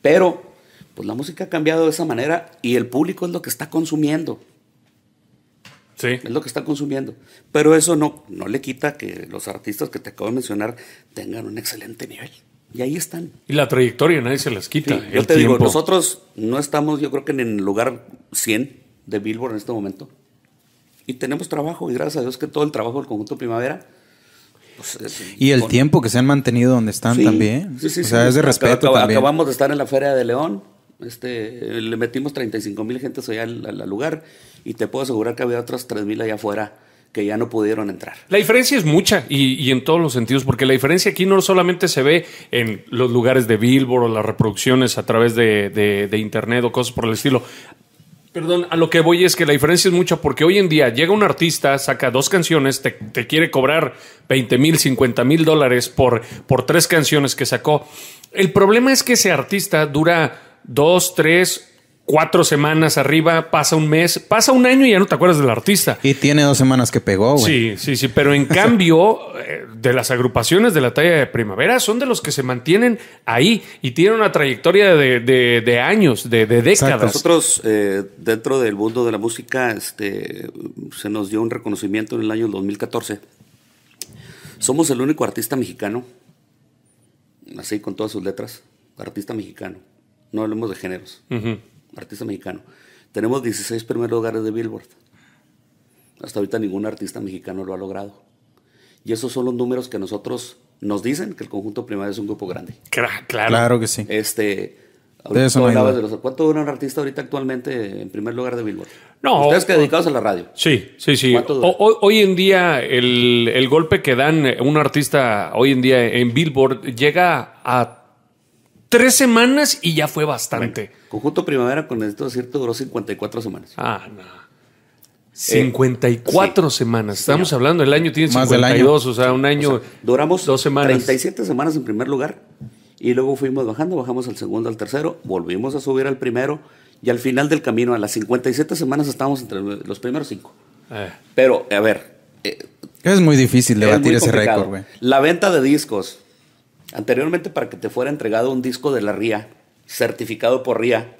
Pero, pues la música ha cambiado de esa manera y el público es lo que está consumiendo. Es lo que está consumiendo. Pero eso no, no le quita que los artistas que te acabo de mencionar tengan un excelente nivel. Y ahí están. Y la trayectoria nadie se las quita. yo te digo, nosotros no estamos, yo creo que en el lugar 100 de Billboard en este momento. Y tenemos trabajo, y gracias a Dios que todo el trabajo del conjunto Primavera. Pues, y el tiempo que se han mantenido donde están también. o sea, es de respeto. también. Acabamos de estar en la Feria de León este, le metimos 35 mil gentes allá al, lugar y te puedo asegurar que había otras 3 mil allá afuera que ya no pudieron entrar. La diferencia es mucha y, en todos los sentidos, porque la diferencia aquí no solamente se ve en los lugares de Bilbo o las reproducciones a través de, Internet o cosas por el estilo. Perdón, a lo que voy es que la diferencia es mucha porque hoy en día llega un artista, saca dos canciones, te, quiere cobrar 20 mil, 50 mil dólares por, por tres canciones que sacó. El problema es que ese artista dura dos, tres, cuatro semanas arriba, pasa un mes, pasa un año y ya no te acuerdas del artista. Y tiene dos semanas que pegó, güey. Sí, sí, sí. Pero en cambio, eh, de las agrupaciones de la talla de primavera son de los que se mantienen ahí y tienen una trayectoria de, años, de, décadas. Nosotros, eh, dentro del mundo de la música, este, se nos dio un reconocimiento en el año 2014. Somos el único artista mexicano, así con todas sus letras, artista mexicano no hablemos de géneros, artista mexicano. Tenemos 16 primeros lugares de Billboard. Hasta ahorita ningún artista mexicano lo ha logrado. Y esos son los números que nosotros nos dicen que el conjunto primario es un grupo grande. Claro, que sí. Este, ¿Cuánto dura un artista ahorita actualmente en primer lugar de Billboard? No. Ustedes que dedicados a la radio. Sí, sí, sí. hoy en día el, el golpe que dan un artista hoy en día en Billboard llega a tres semanas y ya fue bastante. conjunto Primavera con esto cierto duró 54 semanas. Ah, no. 54 eh, semanas. Estamos hablando, el año tiene 52, año. o sea, un año. duramos dos semanas. 37 semanas en primer lugar y luego fuimos bajando, bajamos al segundo, al tercero, volvimos a subir al primero y al final del camino, a las 57 semanas, estábamos entre los primeros cinco. Eh. Pero, a ver. Eh, es muy difícil debatir ese récord, güey. La venta de discos, Anteriormente, para que te fuera entregado un disco de la RIA, certificado por RIA,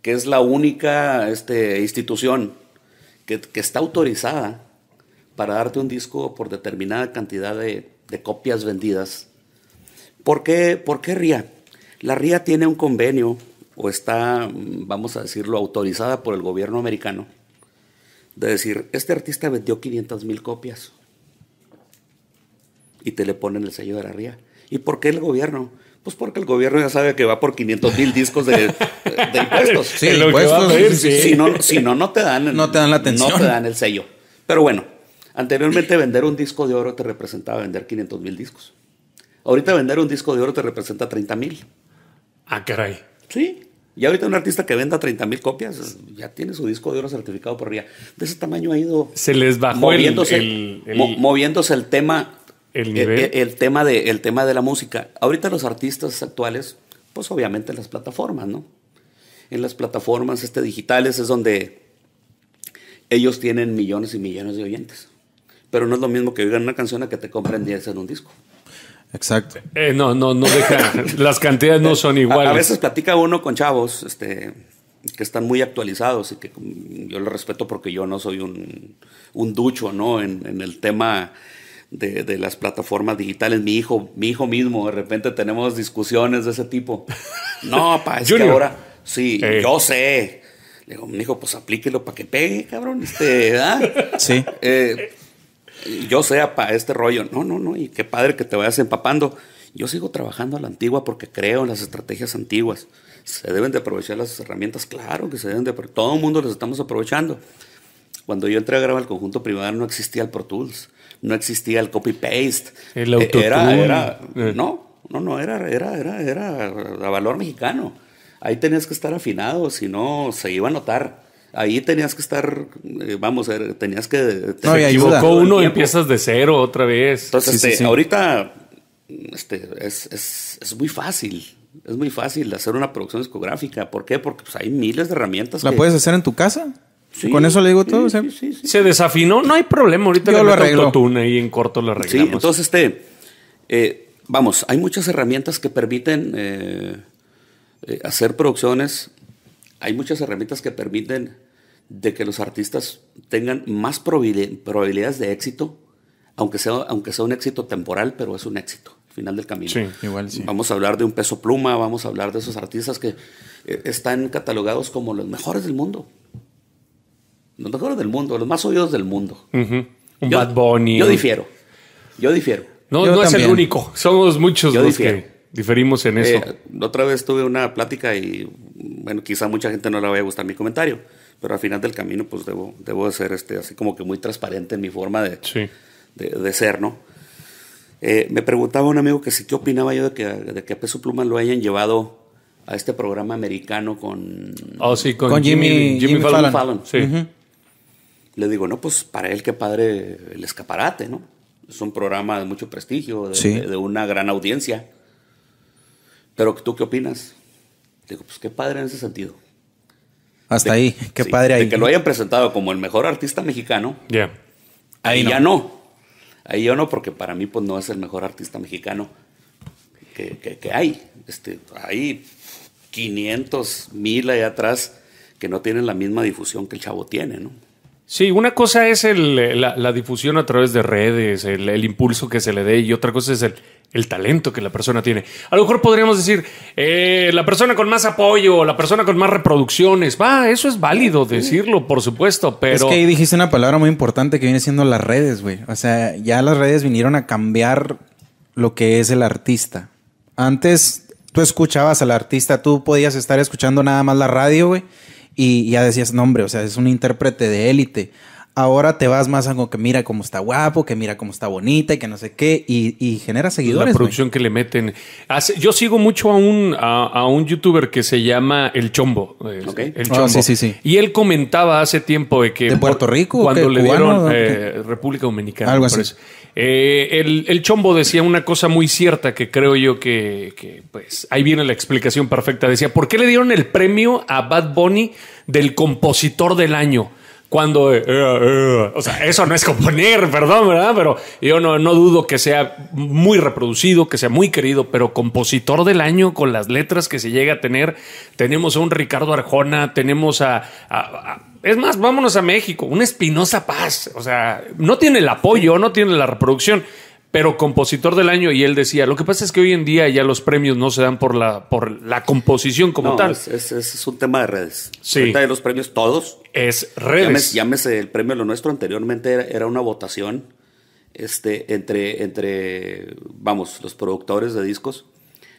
que es la única este, institución que, está autorizada para darte un disco por determinada cantidad de, copias vendidas. ¿Por qué, ¿Por qué RIA? La RIA tiene un convenio o está, vamos a decirlo, autorizada por el gobierno americano, de decir, este artista vendió 500 mil copias y te le ponen el sello de la RIA. ¿Y por qué el gobierno? Pues porque el gobierno ya sabe que va por 500 mil discos de, impuestos. Sí, lo impuesto. Si, no, si no, no te dan no te dan la atención. No te dan el sello. Pero bueno, anteriormente vender un disco de oro te representaba vender 500 mil discos. Ahorita vender un disco de oro te representa 30 mil. Ah, caray. Sí. Y ahorita un artista que venda 30 mil copias ya tiene su disco de oro certificado por día. De ese tamaño ha ido. Se les bajó moviéndose moviéndose el tema e, e, el tema de, tema de la música. Ahorita los artistas actuales, pues obviamente en las plataformas, ¿no? En las plataformas este, digitales es donde ellos tienen millones y millones de oyentes. Pero no es lo mismo que oigan una canción a que te compren 10 en un disco. Exacto. Eh, no, no, no deja. las cantidades no son iguales. A, veces platica uno con chavos este, que están muy actualizados y que yo lo respeto porque yo no soy un, ducho ¿no? en, en el tema de, las plataformas digitales. Mi hijo, mi hijo mismo, de repente tenemos discusiones de ese tipo. No, pa, es que ahora, sí, eh. yo sé. Le digo, mi hijo, pues aplíquelo para que pegue, cabrón. Este, ¿verdad? Sí. Eh, yo sé, para este rollo. No, no, no. Y qué padre que te vayas empapando. Yo sigo trabajando a la antigua porque creo en las estrategias antiguas. Se deben de aprovechar las herramientas, claro que se deben de Todo el mundo las estamos aprovechando. Cuando yo entré a grabar el conjunto privado no existía el Pro Tools no existía el copy-paste. El e-, Era, eh. no, no, no, era, era, era, era a valor mexicano. Ahí tenías que estar afinado, si no se iba a notar. Ahí tenías que estar, eh, vamos, eh, tenías que... Te no, equivocó uno, empiezas de cero otra vez. Entonces, este, ahorita este, es, muy fácil es muy fácil hacer una producción discográfica. ¿Por qué? Porque pues, hay miles de herramientas. ¿La puedes hacer en tu casa? Con eso le digo todo. se desafinó, no hay problema. Ahorita yo lo arreglo. y en corto lo arreglamos. entonces, este, eh, vamos, hay muchas herramientas que permiten eh, eh, hacer producciones. Hay muchas herramientas que permiten de que los artistas tengan más probabilidades de éxito, aunque sea, aunque sea un éxito temporal, pero es un éxito final del camino. Vamos a hablar de un peso pluma, vamos a hablar de esos artistas que están catalogados como los mejores del mundo los mejores del mundo, los más oídos del mundo. Un Bad Bunny. Yo difiero. Yo difiero. No, no es el único. Somos muchos los que diferimos en eh, eso. otra vez tuve una plática y, bueno, quizá mucha gente no le vaya a gustar mi comentario, pero al final del camino, pues debo, de ser este, así como que muy transparente en mi forma de, de, ser, ¿no? Eh, me preguntaba un amigo que sí, ¿qué opinaba yo de que, de que a Peso Pluma lo hayan llevado a este programa americano con. Ah, con, Jimmy, Fallon. Sí. Le digo, no, pues para él qué padre el escaparate, ¿no? Es un programa de mucho prestigio, de, una gran audiencia. Pero tú qué opinas? digo, pues qué padre en ese sentido. Hasta ahí, qué padre ahí. que lo hayan presentado como el mejor artista mexicano. Ya. Ahí, ya no. Ahí yo no, porque para mí pues no es el mejor artista mexicano que, que, hay. Este, hay 500 mil allá atrás que no tienen la misma difusión que el chavo tiene, ¿no? Sí, una cosa es el, la, difusión a través de redes, el, impulso que se le dé y otra cosa es el, talento que la persona tiene. A lo mejor podríamos decir, eh, la persona con más apoyo, la persona con más reproducciones, va, eso es válido decirlo, por supuesto, pero... Es que ahí dijiste una palabra muy importante que viene siendo las redes, güey. O sea, ya las redes vinieron a cambiar lo que es el artista. Antes tú escuchabas al artista, tú podías estar escuchando nada más la radio, güey y ya decías, nombre o sea, es un intérprete de élite ahora te vas más a que mira cómo está guapo, que mira cómo está bonita y que no sé qué, y, genera seguidores. La producción que le meten. Hace, yo sigo mucho a un, a, un youtuber que se llama El Chombo. El ah, Chombo. sí, sí, Y él comentaba hace tiempo de que... ¿De Puerto Rico? Cuando le dieron eh, República Dominicana. Algo así. Eh, el, Chombo decía una cosa muy cierta que creo yo que, que, pues, ahí viene la explicación perfecta. Decía, ¿por qué le dieron el premio a Bad Bunny del compositor del año? cuando, eh, eh, eh, o sea, eso no es componer, perdón, ¿verdad? Pero yo no, no dudo que sea muy reproducido, que sea muy querido, pero compositor del año con las letras que se llega a tener, tenemos a un Ricardo Arjona, tenemos a, a es más, vámonos a México, una Espinosa Paz, o sea, no tiene el apoyo, no tiene la reproducción, pero compositor del año y él decía, lo que pasa es que hoy en día ya los premios no se dan por la, por la composición como tal. Es, es, un tema de redes. de los premios todos. Es redes. Llámese, el premio lo nuestro anteriormente era, era, una votación este, entre, entre, vamos, los productores de discos,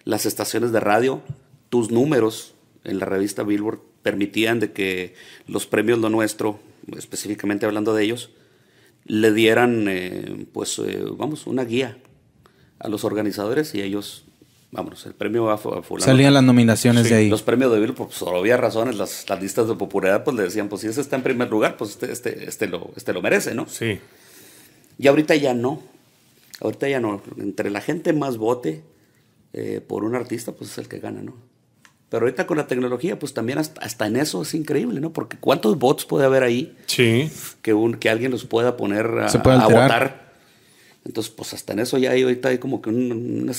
las estaciones de radio, tus números en la revista Billboard permitían de que los premios lo nuestro, específicamente hablando de ellos, le dieran, eh, pues, eh, vamos, una guía a los organizadores y ellos, vamos el premio va a fulano. Salían las nominaciones de ahí. Los premios de Bill, por obvias razones, las, listas de popularidad, pues, le decían, pues, si ese está en primer lugar, pues, este, este, este, lo, este lo merece, ¿no? Sí. Y ahorita ya no. Ahorita ya no. Entre la gente más vote eh, por un artista, pues, es el que gana, ¿no? Pero ahorita con la tecnología, pues también hasta, en eso es increíble, ¿no? Porque cuántos bots puede haber ahí sí. que, un, que alguien los pueda poner a votar. Entonces, pues hasta en eso ya hay ahorita hay como que una,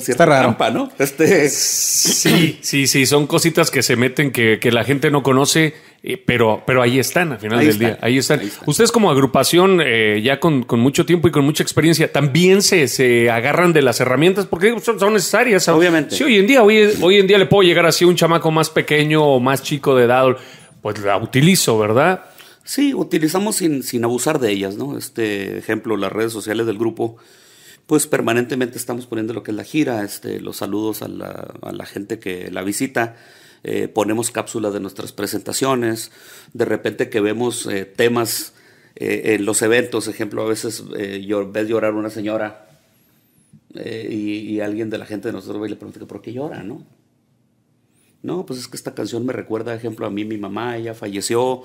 cierta trampa, ¿no? Este... Sí, sí, sí, son cositas que se meten que, que la gente no conoce, eh, pero, pero ahí están al final del día. Ahí están. Ustedes como agrupación, eh, ya con, mucho tiempo y con mucha experiencia, también se, se agarran de las herramientas porque son, necesarias. Obviamente. Sí, hoy en día, hoy, hoy en día le puedo llegar así a un chamaco más pequeño o más chico de edad, pues la utilizo, ¿verdad? Sí, utilizamos sin, sin abusar de ellas, ¿no? Este ejemplo, las redes sociales del grupo, pues permanentemente estamos poniendo lo que es la gira, este, los saludos a la, gente que la visita. Eh, ponemos cápsulas de nuestras presentaciones, de repente que vemos eh, temas eh, en los eventos, ejemplo, a veces ves llorar una señora y, y, alguien de la gente de nosotros le pregunta, ¿por qué llora? ¿No? No, pues es que esta canción me recuerda, ejemplo, a mí, mi mamá, ella falleció,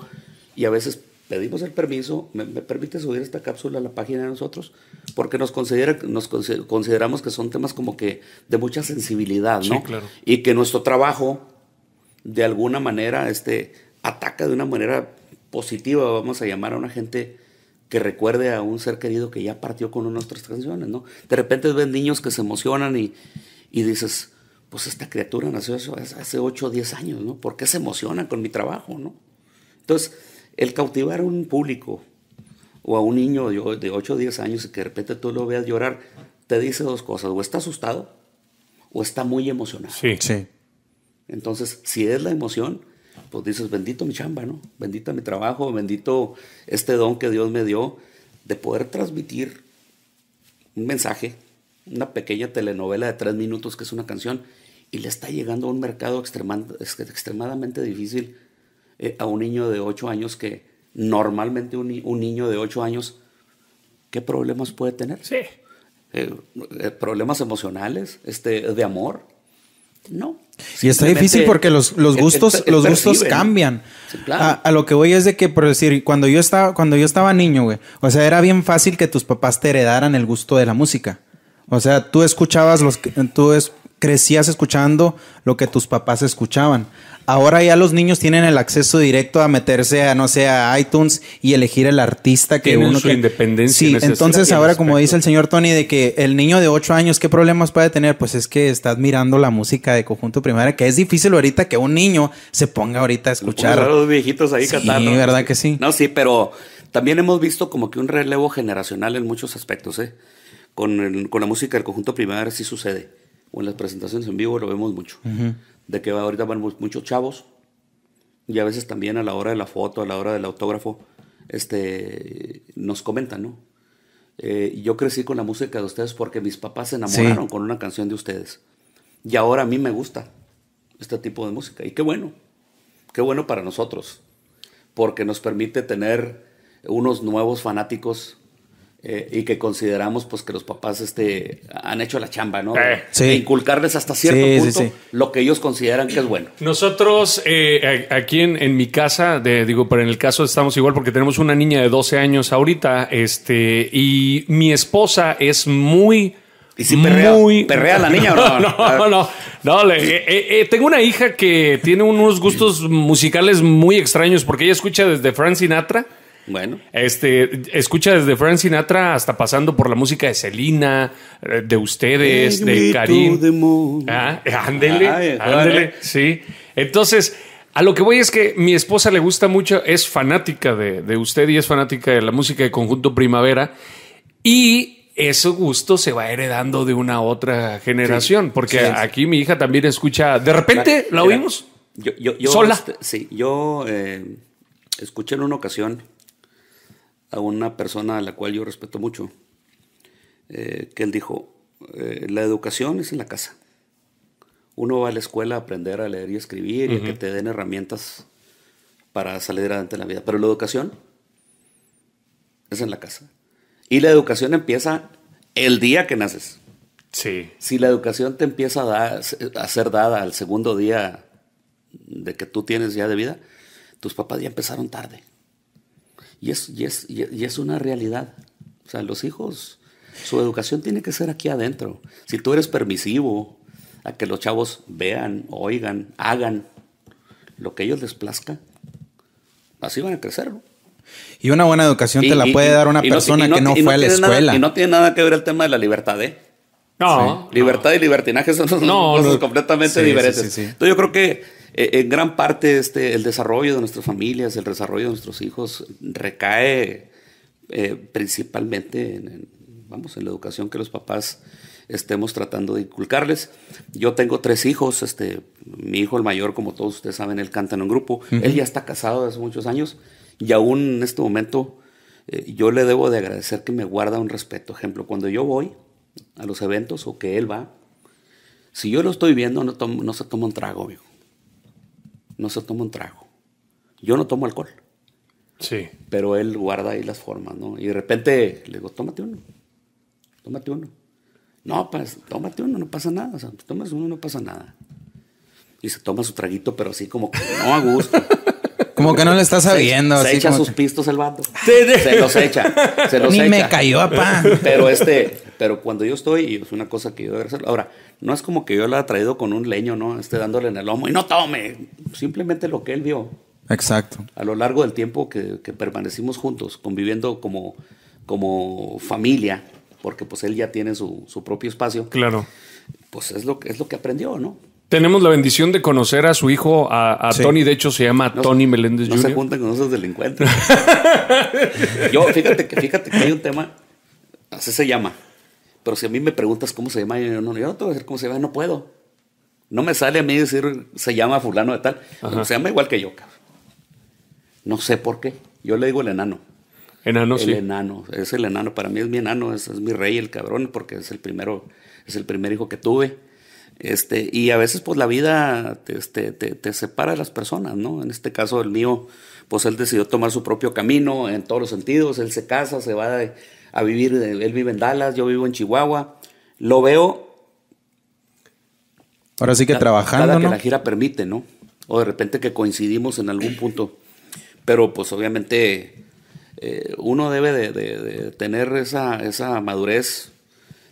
y a veces pedimos el permiso, ¿me, permite subir esta cápsula a la página de nosotros? Porque nos, considera, nos consideramos que son temas como que de mucha sensibilidad, ¿no? claro. Y que nuestro trabajo, de alguna manera, este, ataca de una manera positiva, vamos a llamar a una gente que recuerde a un ser querido que ya partió con nuestras canciones, ¿no? De repente ven niños que se emocionan y, y dices, pues esta criatura nació hace 8 o 10 años, ¿no? ¿Por qué se emociona con mi trabajo, ¿no? Entonces, el cautivar a un público o a un niño de 8 o 10 años y que de repente tú lo veas llorar, te dice dos cosas, o está asustado o está muy emocionado. Sí, sí. Entonces, si es la emoción, pues dices, bendito mi chamba, ¿no? Bendita mi trabajo, bendito este don que Dios me dio de poder transmitir un mensaje, una pequeña telenovela de tres minutos que es una canción y le está llegando a un mercado extremadamente difícil eh, a un niño de 8 años que normalmente un, niño de 8 años, ¿qué problemas puede tener? Sí. Eh, eh, problemas emocionales, este, de amor. No. Y está difícil porque los, gustos, los gustos cambian. a, lo que voy es de que, por decir, cuando yo estaba, cuando yo estaba niño, güey, o sea, era bien fácil que tus papás te heredaran el gusto de la música. O sea, tú escuchabas los, tú crecías escuchando lo que tus papás escuchaban. Ahora ya los niños tienen el acceso directo a meterse a, no sé, a iTunes y elegir el artista que uno su independencia. Sí, entonces ahora como dice el señor Tony, de que el niño de 8 años, ¿qué problemas puede tener? Pues es que está admirando la música de Conjunto Primaria, que es difícil ahorita que un niño se ponga ahorita a escuchar. los viejitos ahí cantando. Sí, verdad que sí. No, sí, pero también hemos visto como que un relevo generacional en muchos aspectos, ¿eh? Con, con la música del Conjunto Primaria sí sucede o en las presentaciones en vivo lo vemos mucho. De que ahorita van muchos chavos y a veces también a la hora de la foto, a la hora del autógrafo, este, nos comentan, ¿no? Eh, yo crecí con la música de ustedes porque mis papás se enamoraron con una canción de ustedes. Y ahora a mí me gusta este tipo de música. Y qué bueno, qué bueno para nosotros, porque nos permite tener unos nuevos fanáticos eh, y que consideramos pues que los papás este, han hecho la chamba, ¿no? Eh. de inculcarles hasta cierto punto lo que ellos consideran que es bueno. Nosotros eh, aquí en, mi casa, digo, pero en el caso estamos igual porque tenemos una niña de 12 años ahorita, este, y mi esposa es muy... perrea, muy... perrea la niña no, no? No, no, no. Le, tengo una hija que tiene unos gustos musicales muy extraños porque ella escucha desde Frank Sinatra bueno. Este, escucha desde Frank Sinatra hasta pasando por la música de Selina, eh, de ustedes, de Karim. Ah, ándele, ah, eh, ándele, sí. Entonces, a lo que voy es que mi esposa le gusta mucho, es fanática de, usted y es fanática de la música de Conjunto Primavera. Y ese gusto se va heredando de una otra generación, porque aquí mi hija también escucha, de repente la, oímos. Yo, yo, yo, sola. Este, sí, yo eh, escuché en una ocasión a una persona a la cual yo respeto mucho, eh, que él dijo, eh, la educación es en la casa. Uno va a la escuela a aprender a leer y escribir y a y que te den herramientas para salir adelante en la vida, pero la educación es en la casa. Y la educación empieza el día que naces. Si la educación te empieza a, a ser dada al segundo día de que tú tienes ya de vida, tus papás ya empezaron tarde. Y es, y es, y es una realidad. O sea, los hijos, su educación tiene que ser aquí adentro. Si tú eres permisivo a que los chavos vean, oigan, hagan lo que ellos les plazca, así van a crecer, Y una buena educación te la puede dar una persona que no, fue a la escuela. y no tiene nada que ver el tema de la libertad, ¿eh? No. Libertad y libertinaje son no, cosas completamente diferentes. Entonces yo creo que eh, en gran parte este, el desarrollo de nuestras familias, el desarrollo de nuestros hijos recae eh, principalmente en, vamos, en la educación que los papás estemos tratando de inculcarles. Yo tengo tres hijos, este, mi hijo el mayor, como todos ustedes saben, él canta en un grupo, él ya está casado hace muchos años y aún en este momento eh, yo le debo de agradecer que me guarda un respeto. Ejemplo, cuando yo voy a los eventos o que él va, si yo lo estoy viendo, no, no se toma un trago, amigo no se toma un trago. Yo no tomo alcohol. Sí. Pero él guarda ahí las formas, ¿no? Y de repente le digo, tómate uno. Tómate uno. No, pues, tómate uno, no pasa nada. O sea, tomas uno, no pasa nada. Y se toma su traguito, pero así como que no a gusto. Como que no le está sabiendo. Se, echa sus pistos el vato. se los echa. Se los Ni me cayó, papá. Pero este, pero cuando yo estoy, y es una cosa que yo debo hacer. Ahora, no es como que yo la ha traído con un leño, ¿no? Esté dándole en el lomo y no tome. Simplemente lo que él vio. Exacto. A lo largo del tiempo que, permanecimos juntos, conviviendo como, como familia, porque pues él ya tiene su, propio espacio. Claro. Pues es lo, es lo que aprendió, ¿no? Tenemos la bendición de conocer a su hijo, a, Tony, de hecho se llama Tony Meléndez no se juntan con esos delincuentes. Yo, fíjate que, fíjate que hay un tema, así se llama, pero si a mí me preguntas cómo se llama, yo no, yo no decir cómo se llama, no puedo. No me sale a mí decir se llama fulano de tal. se llama igual que yo, cabrón. No sé por qué. Yo le digo el enano. Enano, sí. El enano, es el enano. Para mí es mi enano, es, es, mi rey, el cabrón, porque es el primero, es el primer hijo que tuve. Este, y a veces, pues, la vida te, este, te separa de las personas, ¿no? En este caso, el mío, pues, él decidió tomar su propio camino en todos los sentidos. Él se casa, se va de, a vivir, él vive en Dallas, yo vivo en Chihuahua. Lo veo. Ahora sí que trabajando. Cada que la gira permite, ¿no? O de repente que coincidimos en algún punto. Pero pues obviamente eh, uno debe de, tener esa, madurez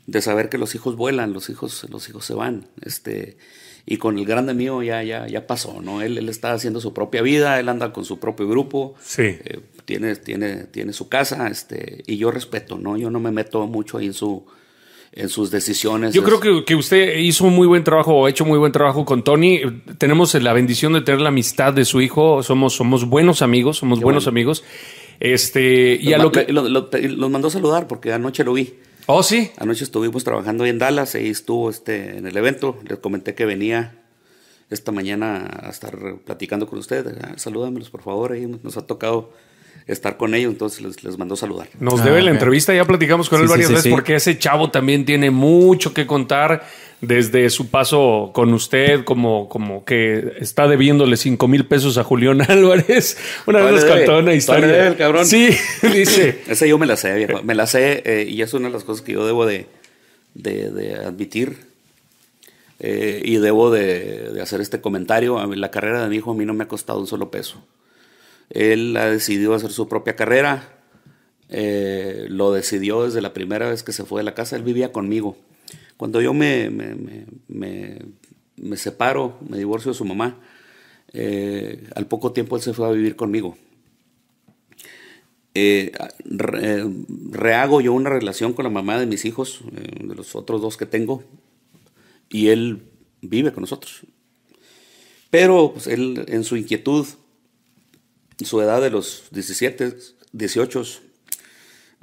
de saber que los hijos vuelan, los hijos, los hijos se van. Este, y con el grande mío ya, ya, ya pasó, ¿no? Él, está haciendo su propia vida, él anda con su propio grupo. Sí. Eh, tiene, tiene, tiene su casa, este, y yo respeto, ¿no? Yo no me meto mucho ahí en su en sus decisiones. Yo creo que, que, usted hizo muy buen trabajo o ha hecho muy buen trabajo con Tony. Tenemos la bendición de tener la amistad de su hijo. Somos, somos buenos amigos, somos buenos amigos. Este, y a lo que. Los mandó a saludar porque anoche lo vi. Oh, sí. Anoche estuvimos trabajando ahí en Dallas, ahí estuvo este, en el evento. Les comenté que venía esta mañana a estar platicando con ustedes. Ah, salúdamelos, por favor. Ahí nos ha tocado estar con ellos, entonces les, mando saludar. Nos ah, debe la entrevista, ya platicamos con él varias veces porque ese chavo también tiene mucho que contar desde su paso con usted, como, como que está debiéndole cinco mil pesos a Julián Álvarez. Una vez nos contó una historia. cabrón. Sí, dice. Esa yo me la sé, Me la sé eh, y es una de las cosas que yo debo de, admitir. Eh, y debo de, hacer este comentario. la carrera de mi hijo a mí no me ha costado un solo peso. Él ha decidido hacer su propia carrera. Eh, lo decidió desde la primera vez que se fue de la casa. Él vivía conmigo. Cuando yo me, me, me, me separo, me divorcio de su mamá, eh, al poco tiempo él se fue a vivir conmigo. Eh, eh, rehago yo una relación con la mamá de mis hijos, de los otros dos que tengo, y él vive con nosotros. Pero pues, él en su inquietud su edad de los 17, 18,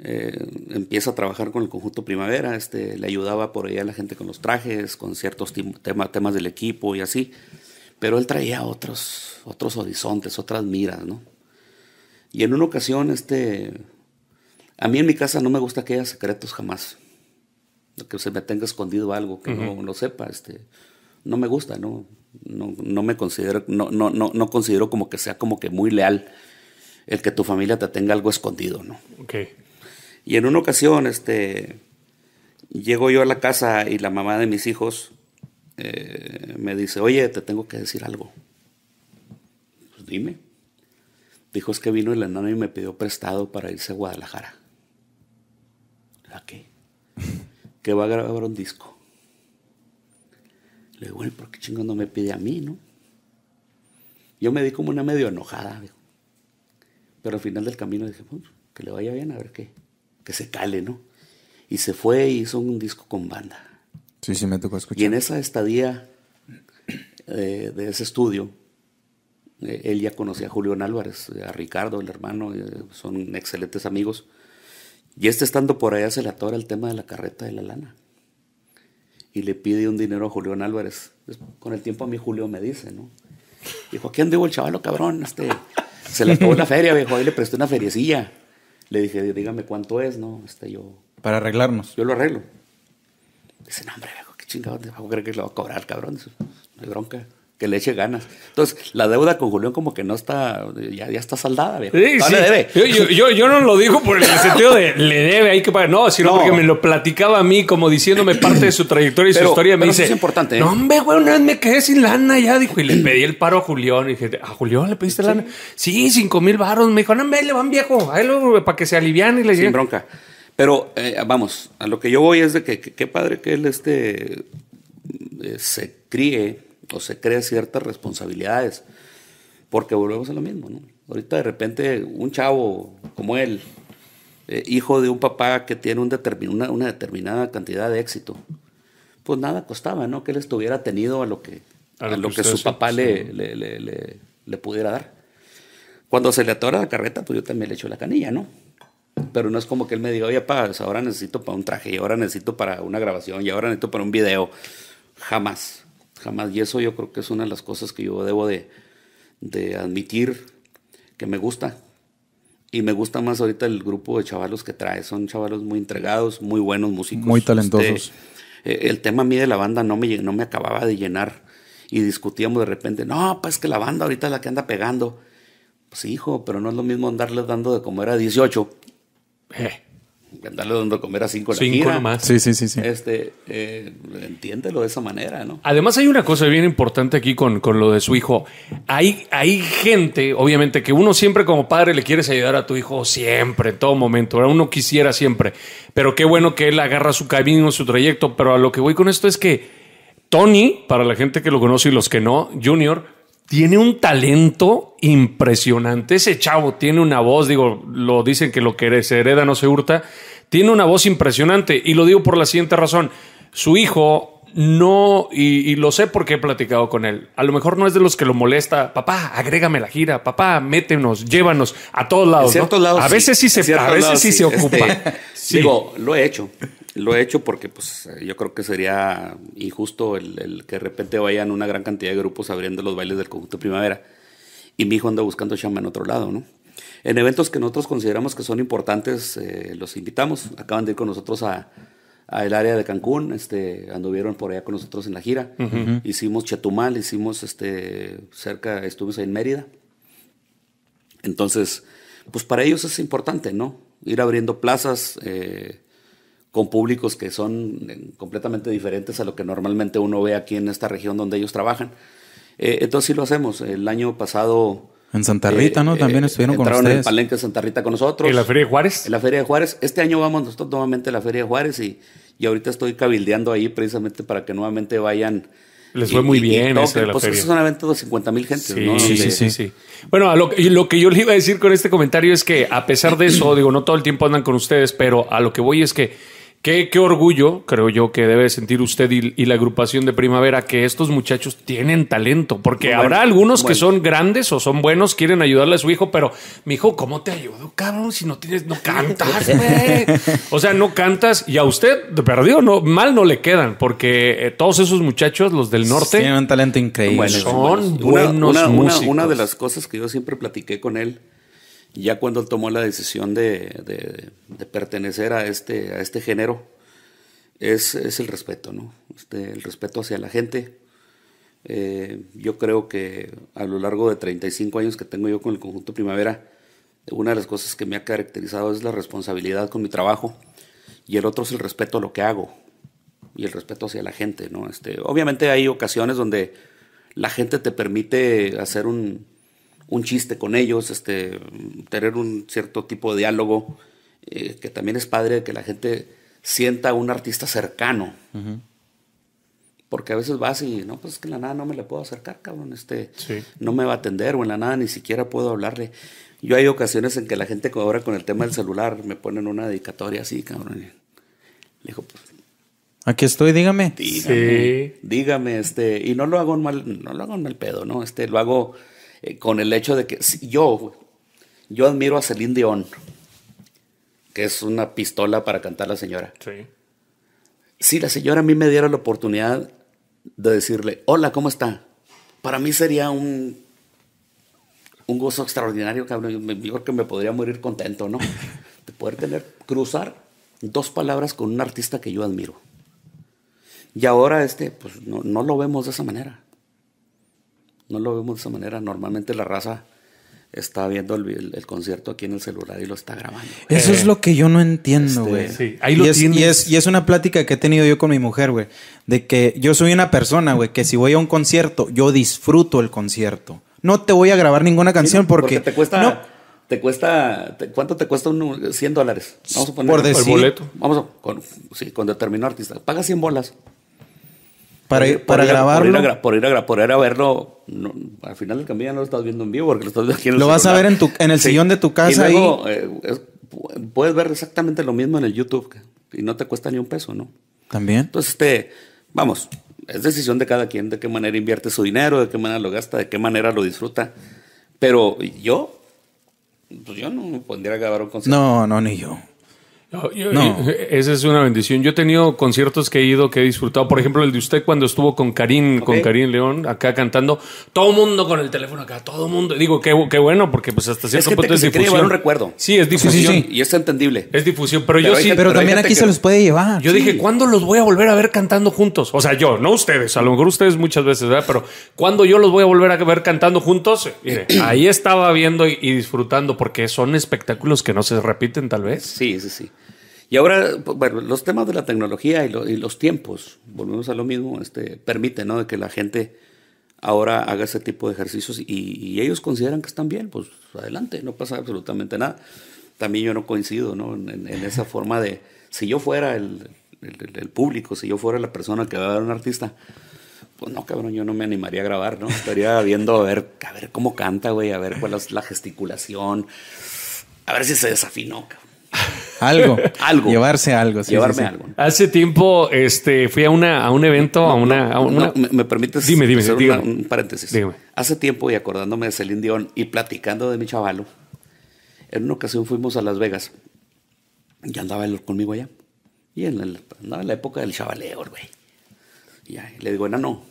eh, empieza a trabajar con el conjunto Primavera, este, le ayudaba por ahí a la gente con los trajes, con ciertos temas del equipo y así, pero él traía otros, otros horizontes, otras miras, ¿no? Y en una ocasión, este, a mí en mi casa no me gusta que haya secretos jamás, que se me tenga escondido algo, que no lo sepa, este, no me gusta, ¿no? No, no me considero, no, no, no, considero como que sea como que muy leal el que tu familia te tenga algo escondido, ¿no? Y en una ocasión, este, llego yo a la casa y la mamá de mis hijos eh, me dice, oye, te tengo que decir algo. Pues dime. Dijo, es que vino el enano y me pidió prestado para irse a Guadalajara. ¿A qué? que va a grabar un disco. Le bueno, ¿por qué chingón no me pide a mí, no? Yo me di como una medio enojada, Pero al final del camino dije, pues, que le vaya bien, a ver qué, que se cale, ¿no? Y se fue y hizo un disco con banda. Sí, sí, me tocó escuchar. Y en esa estadía eh, de ese estudio, eh, él ya conocía a Julián Álvarez, eh, a Ricardo, el hermano, son excelentes amigos. Y este estando por allá se le atora el tema de la carreta de la lana y le pide un dinero a Julián Álvarez. Con el tiempo a mí Julio me dice, ¿no? Dijo, ¿qué anduvo el chaval, cabrón? Este, se le acabó la feria, viejo, ahí le presté una feriecilla. Le dije, dígame cuánto es, ¿no? Este, yo... Para arreglarnos. Yo lo arreglo. Dice, no, hombre, viejo, qué chingado, ¿Cómo crees que lo va a cobrar, cabrón? no hay bronca que le eche ganas. Entonces, la deuda con Julián como que no está, ya, ya está saldada, viejo. le debe. Yo, no lo digo por el sentido de le debe, hay que pagar. No, sino porque me lo platicaba a mí como diciéndome parte de su trayectoria y su historia. Me dice, es importante, ¿eh? no, hombre, güey, una vez me quedé sin lana ya, dijo, y le pedí el paro a Julián. Y dije, ¿a Julián le pediste lana? Sí, cinco mil baros. Me dijo, no, hombre, le van viejo, a él para que se alivian y le Sin bronca. Pero eh, vamos, a lo que yo voy es de que qué padre que él este, eh, se críe o se creen ciertas responsabilidades, porque volvemos a lo mismo, ¿no? Ahorita de repente un chavo como él, eh, hijo de un papá que tiene una, determinada cantidad de éxito, pues nada costaba, ¿no? Que él estuviera tenido a lo que, lo, que, su papá le, le, pudiera dar. Cuando se le atora la carreta, pues yo también le echo la canilla, ¿no? Pero no es como que él me diga, oye, pa, ahora necesito para un traje, y ahora necesito para una grabación, y ahora necesito para un video. Jamás jamás. Y eso yo creo que es una de las cosas que yo debo de, admitir que me gusta. Y me gusta más ahorita el grupo de chavalos que trae. Son chavalos muy entregados, muy buenos músicos. Muy talentosos. Este, eh, el tema a mí de la banda no me, no me acababa de llenar. Y discutíamos de repente, no, pues que la banda ahorita es la que anda pegando. Pues hijo, pero no es lo mismo andarles dando de como era 18. Darle donde comer a cinco, cinco la gira. nomás. Sí, sí, sí. sí. Este, eh, entiéndelo de esa manera, ¿no? Además, hay una cosa bien importante aquí con, lo de su hijo. Hay, hay gente, obviamente, que uno siempre como padre le quieres ayudar a tu hijo siempre, en todo momento. Uno quisiera siempre. Pero qué bueno que él agarra su camino, su trayecto. Pero a lo que voy con esto es que Tony, para la gente que lo conoce y los que no, Junior, tiene un talento impresionante. Ese chavo tiene una voz, digo, lo dicen que lo que se hereda no se hurta. Tiene una voz impresionante y lo digo por la siguiente razón. Su hijo no, y, lo sé porque he platicado con él, a lo mejor no es de los que lo molesta, papá, agrégame la gira, papá, métenos, llévanos a todos lados. a veces sí, se, a veces sí, se ocupa. Este, digo, lo he hecho, lo he hecho porque pues yo creo que sería injusto el, que de repente vayan una gran cantidad de grupos abriendo los bailes del conjunto primavera y mi hijo anda buscando chamba en otro lado, ¿no? En eventos que nosotros consideramos que son importantes, eh, los invitamos. Acaban de ir con nosotros a, al área de Cancún, este, anduvieron por allá con nosotros en la gira. Hicimos Chetumal, hicimos este, cerca, estuvimos en Mérida. Entonces, pues para ellos es importante, ¿no? Ir abriendo plazas eh, con públicos que son eh, completamente diferentes a lo que normalmente uno ve aquí en esta región donde ellos trabajan. Eh, entonces sí lo hacemos. El año pasado en Santa Rita, ¿no? También eh, estuvieron con ustedes. en Palenque de Santa Rita con nosotros. ¿En la Feria de Juárez? En la Feria de Juárez. Este año vamos nosotros nuevamente a la Feria de Juárez y, y ahorita estoy cabildeando ahí precisamente para que nuevamente vayan. Les fue muy bien. ¿no? pues eso es un evento de 50 mil gente. ¿no? sí, sí, sí, Bueno, a lo, lo, que yo le iba a decir con este comentario es que a pesar de eso, digo, no todo el tiempo andan con ustedes, pero a lo que voy es que Qué, qué, orgullo, creo yo, que debe sentir usted y, la agrupación de Primavera que estos muchachos tienen talento, porque habrá algunos que son grandes o son buenos, quieren ayudarle a su hijo, pero mi hijo, ¿cómo te ayudo, cabrón? Si no tienes, no cantas, güey. o sea, no cantas y a usted perdió, no, mal no le quedan, porque eh, todos esos muchachos, los del norte, tienen talento increíble. son buenos músicos. una de las cosas que yo siempre platiqué con él ya cuando él tomó la decisión de, pertenecer a este, a este género, es, es el respeto, ¿no? Este, el respeto hacia la gente. Eh, yo creo que a lo largo de 35 años que tengo yo con el conjunto Primavera, una de las cosas que me ha caracterizado es la responsabilidad con mi trabajo y el otro es el respeto a lo que hago y el respeto hacia la gente, ¿no? Este, obviamente hay ocasiones donde la gente te permite hacer un, un chiste con ellos, este, tener un cierto tipo de diálogo, eh, que también es padre que la gente sienta a un artista cercano. Porque a veces vas y, no, pues es que en la nada no me le puedo acercar, cabrón, este, no me va a atender o en la nada ni siquiera puedo hablarle. Yo hay ocasiones en que la gente ahora con el tema del celular me ponen una dedicatoria así, cabrón. Le digo, pues, Aquí estoy, dígame. Dígame, sí. dígame, este, y no lo hago en mal, no lo hago en mal pedo, ¿no? Este, lo hago eh, con el hecho de que yo, yo admiro a Celine Dion, que es una pistola para cantar la señora. Sí. Si la señora a mí me diera la oportunidad de decirle, hola, ¿cómo está? Para mí sería un, un gozo extraordinario, cabrón. que me podría morir contento, ¿no? de poder tener, cruzar dos palabras con un artista que yo admiro. Y ahora este, pues no lo vemos de esa manera no lo vemos de esa manera. Normalmente la raza está viendo el, concierto aquí en el celular y lo está grabando. Eso es eh, lo que yo no entiendo, este, güey. y, es, y, es, una plática que he tenido yo con mi mujer, güey. De que yo soy una persona, güey, que si voy a un concierto, yo disfruto el concierto. No te voy a grabar ninguna canción porque, porque, te cuesta... ¿cuánto te cuesta un 100 dólares? Vamos a poner por boleto. Vamos a, con, sí, con determinado artista. Paga 100 bolas. Para grabarlo. por, ir a, verlo, al final del cambio ya no lo estás viendo en vivo porque lo estás viendo Lo vas a ver en, tu, en el sillón de tu casa. Eh, puedes ver exactamente lo mismo en el YouTube y no te cuesta ni un peso, ¿no? También. Entonces, este, vamos, es decisión de cada quien de qué manera invierte su dinero, de qué manera lo gasta, de qué manera lo disfruta. Pero yo, pues yo no me pondría a grabar un concierto. No, no, ni yo. Eh, eh, esa es una bendición. Yo he tenido conciertos que he ido, que he disfrutado. Por ejemplo, el de usted cuando estuvo con Karim, con Karim León, acá cantando. Todo mundo con el teléfono acá, todo mundo. Digo, qué, qué bueno, porque pues hasta cierto es punto es difusión. un recuerdo. Sí, es difusión. Y es entendible. Es difusión, pero, yo sí. Pero, también aquí se los puede llevar. Yo dije, ¿cuándo los voy a volver a ver cantando juntos? O sea, yo, no ustedes. A lo mejor ustedes muchas veces, ¿verdad? Pero cuando yo los voy a volver a ver cantando juntos? ahí estaba viendo y disfrutando, porque son espectáculos que no se repiten, tal vez. Sí, sí, sí. Y ahora, bueno, los temas de la tecnología y, los tiempos, volvemos a lo mismo, este, permite ¿no? de que la gente ahora haga ese tipo de ejercicios y, ellos consideran que están bien, pues adelante, no pasa absolutamente nada. También yo no coincido ¿no? En, esa forma de, si yo fuera el, público, si yo fuera la persona que va a ver un artista, pues no, cabrón, yo no me animaría a grabar, ¿no? Estaría viendo a ver, a ver cómo canta, güey, a ver cuál es la gesticulación, a ver si se desafinó, cabrón. Algo. algo. Llevarse algo. Llevarme algo. Hace tiempo este, fui a, una, a un evento, a una. me, permites dime, dime, un paréntesis? Hace tiempo, y acordándome de Celine Dion y platicando de mi chavalo, en una ocasión fuimos a Las Vegas. Y andaba él conmigo allá. Y en la época del chavaleo, güey. Y le digo, no, no.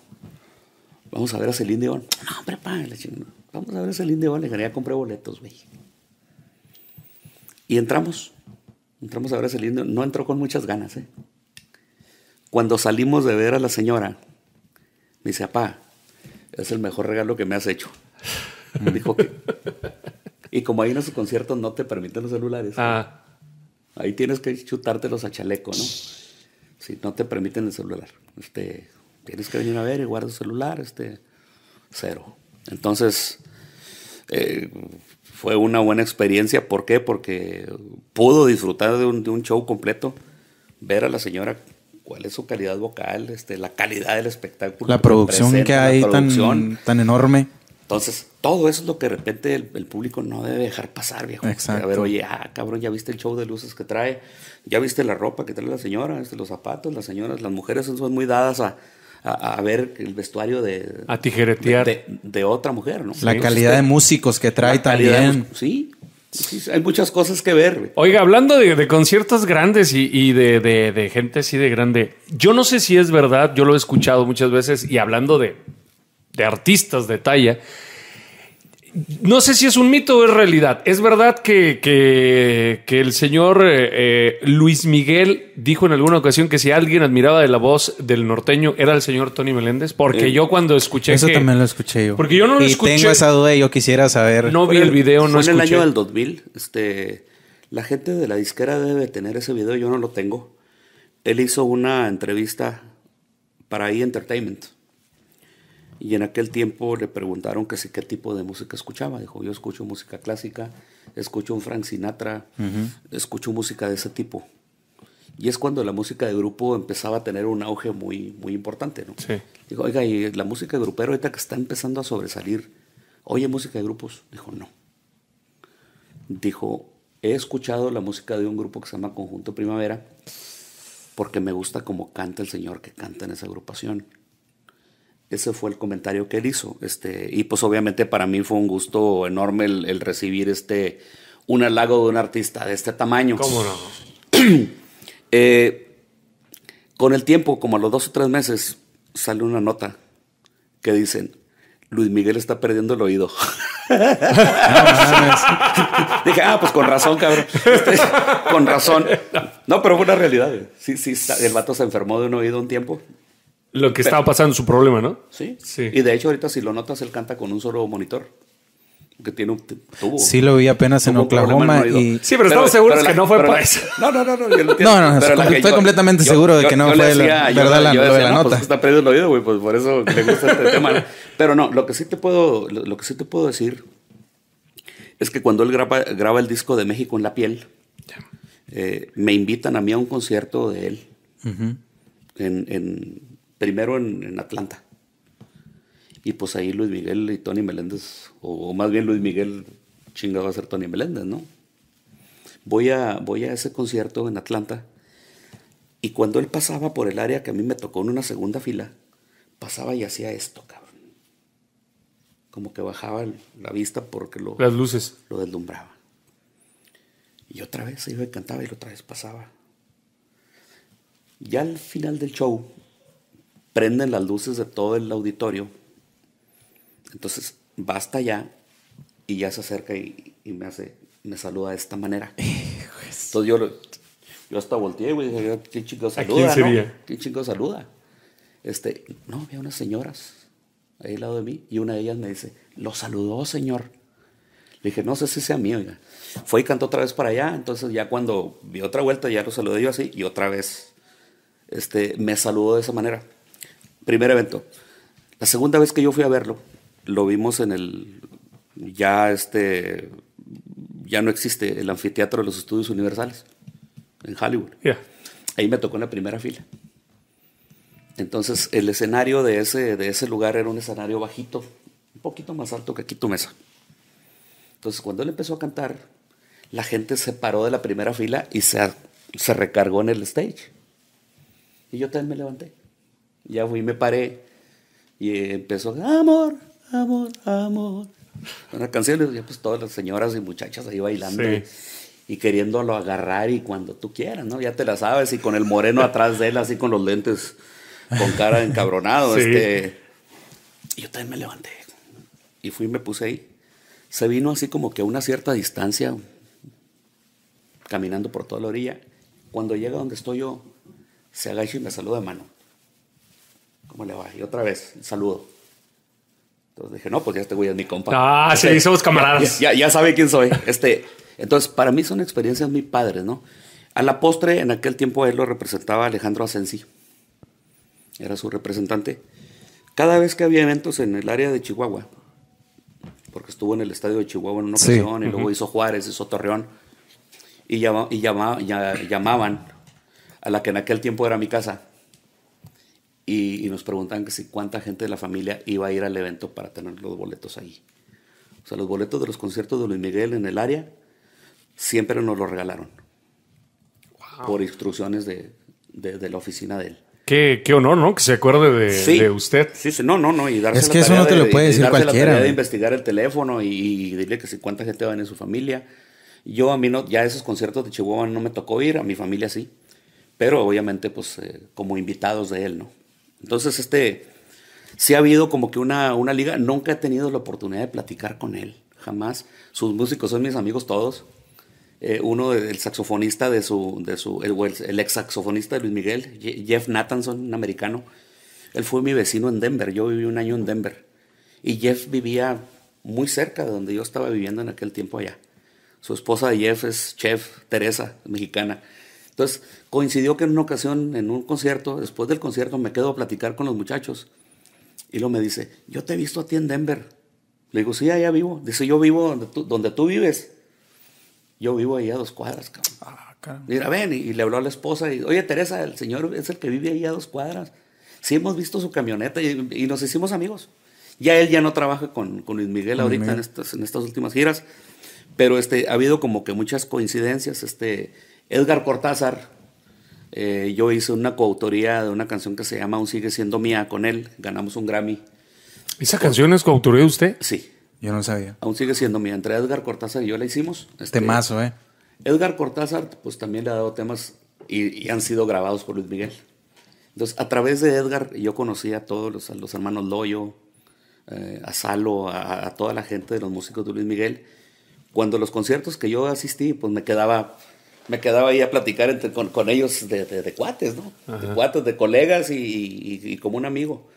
Vamos a ver a Celine Dion. No, hombre, vamos a ver a Celine Dion. Le gané, compré boletos, güey. Y entramos, entramos a ver a lindo. no entró con muchas ganas. ¿eh? Cuando salimos de ver a la señora, me dice, papá, es el mejor regalo que me has hecho. me dijo que... Y como ahí en esos concierto no te permiten los celulares, ah. ahí tienes que chutártelos a chaleco, ¿no? Si no te permiten el celular. Este, tienes que venir a ver y guardar el celular, este, cero. Entonces, eh, fue una buena experiencia. ¿Por qué? Porque pudo disfrutar de un, show completo, ver a la señora cuál es su calidad vocal, este, la calidad del espectáculo. La producción que hay Tan, enorme. Entonces, todo eso es lo que de repente el, público no debe dejar pasar, viejo. A ver, oye, ah, cabrón, ya viste el show de luces que trae, ya viste la ropa que trae la señora, este, los zapatos, las señoras, las mujeres son muy dadas a, a, ver el vestuario de... A tijeretear. De, otra mujer, ¿no? La calidad de músicos que trae también. sí, Sí, hay muchas cosas que ver. Oiga, hablando de, conciertos grandes y, de, de, de, gente así de grande, yo no sé si es verdad, yo lo he escuchado muchas veces y hablando de, de artistas de talla, no sé si es un mito o es realidad. Es verdad que, que, el señor eh, eh, Luis Miguel dijo en alguna ocasión que si alguien admiraba de la voz del norteño era el señor Tony Meléndez, porque eh, yo cuando escuché. Eso también lo escuché yo. Porque yo no lo escuché. Tengo esa duda y yo quisiera saber. No vi el, video, no es En el año del 2000, este, la gente de la disquera debe tener ese video, yo no lo tengo. Él hizo una entrevista para iEntertainment. Entertainment y en aquel tiempo le preguntaron que qué tipo de música escuchaba. Dijo, yo escucho música clásica, escucho un Frank Sinatra, escucho música de ese tipo. Y es cuando la música de grupo empezaba a tener un auge muy, muy importante, ¿no? oiga, y la música de grupero ahorita que está empezando a sobresalir, ¿oye música de grupos? Dijo, no. Dijo, he escuchado la música de un grupo que se llama Conjunto Primavera porque me gusta como canta el señor que canta en esa agrupación. Ese fue el comentario que él hizo. Este, y pues obviamente para mí fue un gusto enorme el, recibir este, un halago de un artista de este tamaño. ¿Cómo no? Eh, con el tiempo, como a los dos o tres meses, sale una nota que dicen, Luis Miguel está perdiendo el oído. Dije, ah, pues con razón, cabrón. Este, con razón. No, pero fue una realidad. Sí, sí, el vato se enfermó de un oído un tiempo lo que estaba pasando, su problema, ¿no? Sí. sí. Y de hecho, ahorita si lo notas, él canta con un solo monitor que tiene un tubo. Sí, lo vi apenas en Oklahoma. Sí, pero, estamos seguros que no fue para eso. Pues. No, no, no. no, yo no, no estoy completamente seguro de que no fue la, verdad pues, nota. está perdido el oído, güey, pues por eso tengo gusta este tema. Pero no, lo que sí te puedo, lo, que sí te puedo decir es que cuando él graba, graba el disco de México en la piel, eh, me invitan a mí a un concierto de él en, en primero en, Atlanta. Y pues ahí Luis Miguel y Tony Meléndez, o, más bien Luis Miguel chingado a ser Tony Meléndez, ¿no? Voy a, voy a ese concierto en Atlanta y cuando él pasaba por el área que a mí me tocó en una segunda fila, pasaba y hacía esto, cabrón. Como que bajaba la vista porque lo... Las luces. Lo deslumbraba. Y otra vez se iba cantaba y otra vez pasaba. Ya al final del show, prenden las luces de todo el auditorio. Entonces, basta ya y ya se acerca y, me hace, me saluda de esta manera. Entonces yo, yo hasta volteé, y dije, ah, ¿qué chingo saluda? ¿no? ¿Qué chingo saluda? Este, no, había unas señoras ahí al lado de mí y una de ellas me dice, lo saludó, señor. Le dije, no sé si sea mío. Fue y cantó otra vez para allá. Entonces ya cuando vi otra vuelta, ya lo saludé yo así y otra vez este, me saludó de esa manera. Primer evento. La segunda vez que yo fui a verlo, lo vimos en el ya este ya no existe el anfiteatro de los estudios universales en Hollywood. Ahí me tocó en la primera fila. Entonces el escenario de ese, de ese lugar era un escenario bajito, un poquito más alto que aquí tu mesa. Entonces cuando él empezó a cantar, la gente se paró de la primera fila y se, se recargó en el stage. Y yo también me levanté. Ya fui, me paré y eh, empezó, amor, amor, amor. Una canción, y pues todas las señoras y muchachas ahí bailando. Y, queriéndolo agarrar y cuando tú quieras, ¿no? Ya te la sabes, y con el moreno atrás de él, así con los lentes, con cara encabronado. Sí. Este, yo también me levanté y fui y me puse ahí. Se vino así como que a una cierta distancia, caminando por toda la orilla. Cuando llega donde estoy yo, se agacha y me saluda de mano. ¿Cómo le va? Y otra vez, saludo. Entonces dije, no, pues ya este güey es mi compa. Ah, sí, somos camaradas. Ya, ya, sabe quién soy. Este, entonces, para mí son experiencias muy padres, ¿no? A la postre, en aquel tiempo él lo representaba Alejandro Asensi. Era su representante. Cada vez que había eventos en el área de Chihuahua, porque estuvo en el estadio de Chihuahua en una ocasión, y luego hizo Juárez, hizo Torreón, y, y ya, llamaban a la que en aquel tiempo era mi casa, y, nos preguntan que si cuánta gente de la familia iba a ir al evento para tener los boletos ahí. O sea, los boletos de los conciertos de Luis Miguel en el área siempre nos los regalaron. Wow. Por instrucciones de, la oficina de él. Qué, honor, ¿no? Que se acuerde de, usted. Sí, sí, no, no, no. es que eso no te lo puede decir cualquiera. La tarea de investigar el teléfono y, y que si cuánta gente va en su familia. Yo a mí no, ya esos conciertos de Chihuahua no me tocó ir, a mi familia sí. Pero obviamente, pues eh, como invitados de él, ¿no? Entonces, este, sí ha habido como que una, una liga, nunca he tenido la oportunidad de platicar con él, jamás. Sus músicos son mis amigos todos. Eh, uno, el saxofonista de su, de su el, ex saxofonista de Luis Miguel, Jeff Nathanson, un americano. Él fue mi vecino en Denver, yo viví un año en Denver. Y Jeff vivía muy cerca de donde yo estaba viviendo en aquel tiempo allá. Su esposa de Jeff es chef, Teresa, mexicana. Entonces, Coincidió que en una ocasión, en un concierto, después del concierto me quedo a platicar con los muchachos. Y lo me dice, yo te he visto a ti en Denver. Le digo, sí, allá vivo. Dice, yo vivo donde tú, vives. Yo vivo ahí a dos cuadras, ah, Mira, ven, y, le habló a la esposa. Y, Oye, Teresa, el señor es el que vive ahí a dos cuadras. Sí, hemos visto su camioneta y, nos hicimos amigos. Ya él ya no trabaja con, con Luis Miguel ahorita En, estas, en estas últimas giras. Pero este, ha habido como que muchas coincidencias. Este, Edgar Cortázar, eh, yo hice una coautoría de una canción que se llama Aún sigue siendo mía con él. Ganamos un Grammy. ¿Esa canción es coautoría de usted? Sí. Yo no sabía. Aún sigue siendo mía. Entre Edgar Cortázar y yo la hicimos. Este, este mazo, ¿eh? Edgar Cortázar, pues también le ha dado temas y, han sido grabados por Luis Miguel. Entonces, a través de Edgar, yo conocí a todos los, hermanos Loyo, eh, a Salo, a, a toda la gente de los músicos de Luis Miguel. Cuando los conciertos que yo asistí, pues me quedaba me quedaba ahí a platicar entre, con, ellos de, cuates, ¿no? De cuates, de colegas y, como un amigo.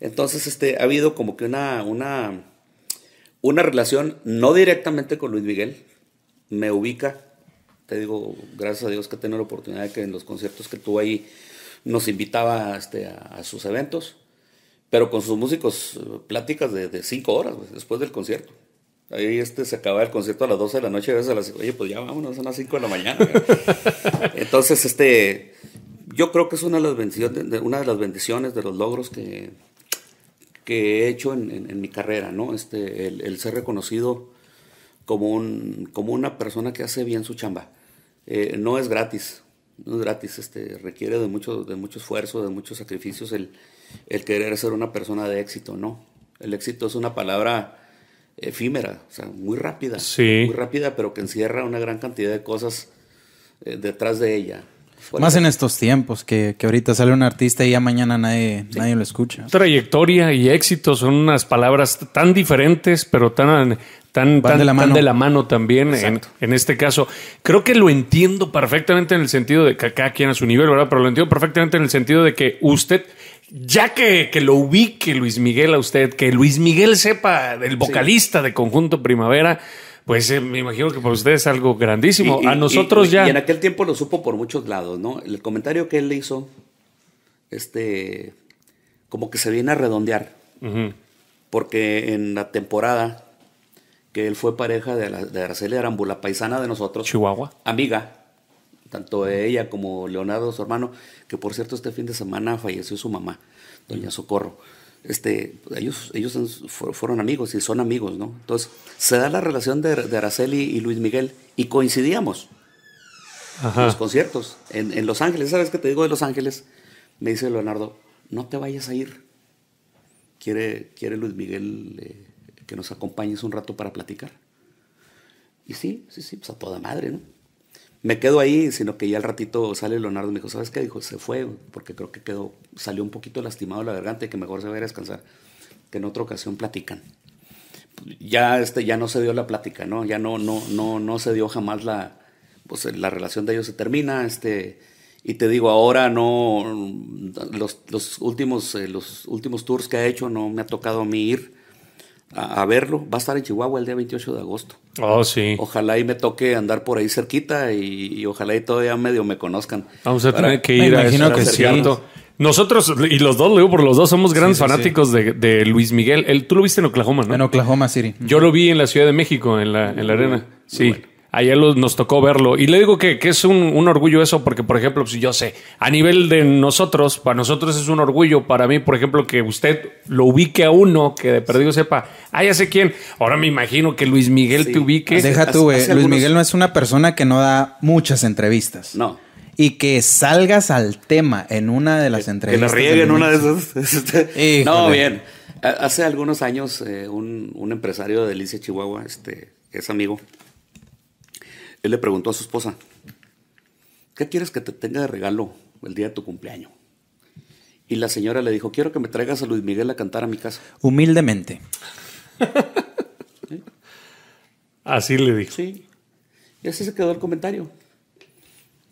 Entonces, este, ha habido como que una, una, una relación, no directamente con Luis Miguel, me ubica. Te digo, gracias a Dios que he tenido la oportunidad de que en los conciertos que tuvo ahí nos invitaba este, a, sus eventos, pero con sus músicos, eh, pláticas de, cinco horas después del concierto. Ahí este, se acaba el concierto a las 12 de la noche, a veces a las, oye, pues ya vámonos, son las 5 de la mañana. Entonces, este, yo creo que es una de las bendiciones, de, los logros que, que he hecho en, mi carrera, ¿no? Este, el, ser reconocido como, un, como una persona que hace bien su chamba. Eh, no es gratis, no es gratis, este, requiere de mucho, de mucho esfuerzo, de muchos sacrificios el, el querer ser una persona de éxito, ¿no? El éxito es una palabra efímera, o sea, muy rápida. Muy rápida, pero que encierra una gran cantidad de cosas eh, detrás de ella. Más en estos tiempos, que, ahorita sale un artista y ya mañana nadie, nadie lo escucha. Trayectoria y éxito son unas palabras tan diferentes, pero tan, tan, tan de, la mano también en, en, este caso. Creo que lo entiendo perfectamente en el sentido de que cada quien a su nivel, ¿verdad? Pero lo entiendo perfectamente en el sentido de que usted ya que, lo ubique Luis Miguel a usted, que Luis Miguel sepa del vocalista de Conjunto Primavera, pues eh, me imagino que para usted es algo grandísimo. a nosotros ya. Y en aquel tiempo lo supo por muchos lados, ¿no? El comentario que él le hizo, este, como que se viene a redondear. Porque en la temporada que él fue pareja de, la, de Araceli paisana de nosotros. Chihuahua. Amiga tanto ella como Leonardo, su hermano, que por cierto este fin de semana falleció su mamá, doña Socorro. Este, ellos, ellos fueron amigos y son amigos, ¿no? Entonces, se da la relación de, Araceli y Luis Miguel y coincidíamos en los conciertos en, Los Ángeles. ¿Sabes qué te digo de Los Ángeles? Me dice Leonardo, no te vayas a ir. Quiere, quiere Luis Miguel eh, que nos acompañes un rato para platicar. Y sí, sí, sí, pues a toda madre, ¿no? me quedo ahí, sino que ya al ratito sale Leonardo y me dijo, ¿sabes qué? Dijo, se fue, porque creo que quedó, salió un poquito lastimado la garganta y que mejor se va a descansar, que en otra ocasión platican. Ya, este, ya no se dio la plática, ¿no? Ya no, no, no, no se dio jamás la, pues, la relación de ellos se termina, este, y te digo, ahora no, los, últimos, eh, los últimos tours que ha hecho no me ha tocado a mí ir, a, verlo. Va a estar en Chihuahua el día 28 de agosto. Oh, sí. Ojalá y me toque andar por ahí cerquita y, ojalá y todavía medio me conozcan. Vamos a tener que ir imagino que Nosotros, y los dos, lo digo por los dos, somos grandes fanáticos De, Luis Miguel. El, tú lo viste en Oklahoma, ¿no? En Oklahoma City. Yo lo vi en la Ciudad de México, en la, en la arena. sí. Ayer nos tocó verlo. Y le digo que, es un, orgullo eso, porque, por ejemplo, si pues, yo sé, a nivel de nosotros, para nosotros es un orgullo, para mí, por ejemplo, que usted lo ubique a uno, que de perdido sepa, ah, ya sé quién. Ahora me imagino que Luis Miguel te ubique. Deja tú, Luis Miguel no es una persona que no da muchas entrevistas. No y que salgas al tema en una de las entrevistas. Que le riegue en una de esas. Este, no, bien. Hace algunos años eh, un, empresario de Delicia, Chihuahua, este, es amigo, él le preguntó a su esposa, ¿qué quieres que te tenga de regalo el día de tu cumpleaños? Y la señora le dijo, quiero que me traigas a Luis Miguel a cantar a mi casa. Humildemente. Así le dijo. Y así se quedó el comentario.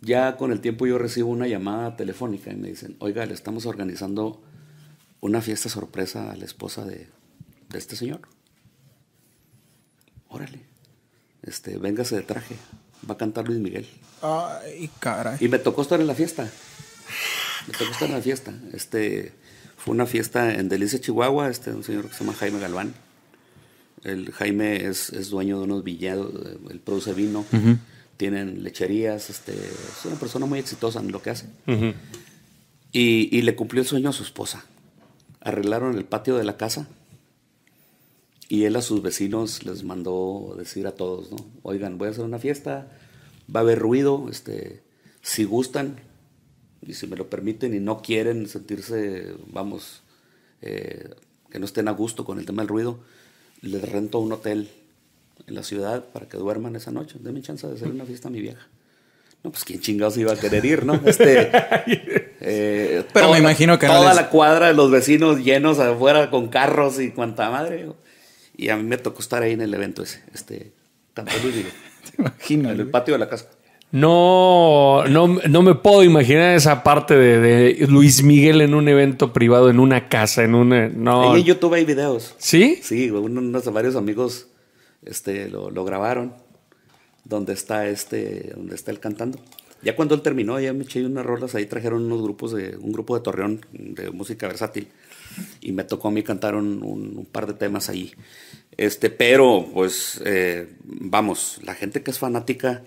Ya con el tiempo yo recibo una llamada telefónica y me dicen, oiga, le estamos organizando una fiesta sorpresa a la esposa de, de este señor. Órale este, véngase de traje. Va a cantar Luis Miguel. y cara. Y me tocó estar en la fiesta. Me tocó estar en la fiesta. Este, fue una fiesta en Delicia, Chihuahua, este, un señor que se llama Jaime Galván. El Jaime es, dueño de unos villados, eh, él produce vino, tienen lecherías, este, es una persona muy exitosa en lo que hace. y, y le cumplió el sueño a su esposa. Arreglaron el patio de la casa y él a sus vecinos les mandó decir a todos, ¿no? Oigan, voy a hacer una fiesta, va a haber ruido, este, si gustan y si me lo permiten y no quieren sentirse, vamos, eh, que no estén a gusto con el tema del ruido, les rento un hotel en la ciudad para que duerman esa noche. Denme chance de hacer una fiesta a mi vieja. No, pues quién chingados iba a querer ir, ¿no? Este, eh, Pero me imagino que toda la cuadra de los vecinos llenos afuera con carros y cuanta madre. Y a mí me tocó estar ahí en el evento ese, este, cantando Luis digo. imagino. En el patio de la casa. No, no, no me puedo imaginar esa parte de, Luis Miguel en un evento privado, en una casa, en una. No. en YouTube hay videos. ¿Sí? Sí, unos, varios amigos este, lo, grabaron. Donde está este, donde está él cantando. Ya cuando él terminó, ya me eché unas rolas, ahí trajeron unos grupos de, un grupo de Torreón de música versátil y me tocó a mí cantar un, par de temas ahí. Este, pero, pues, eh, vamos, la gente que es fanática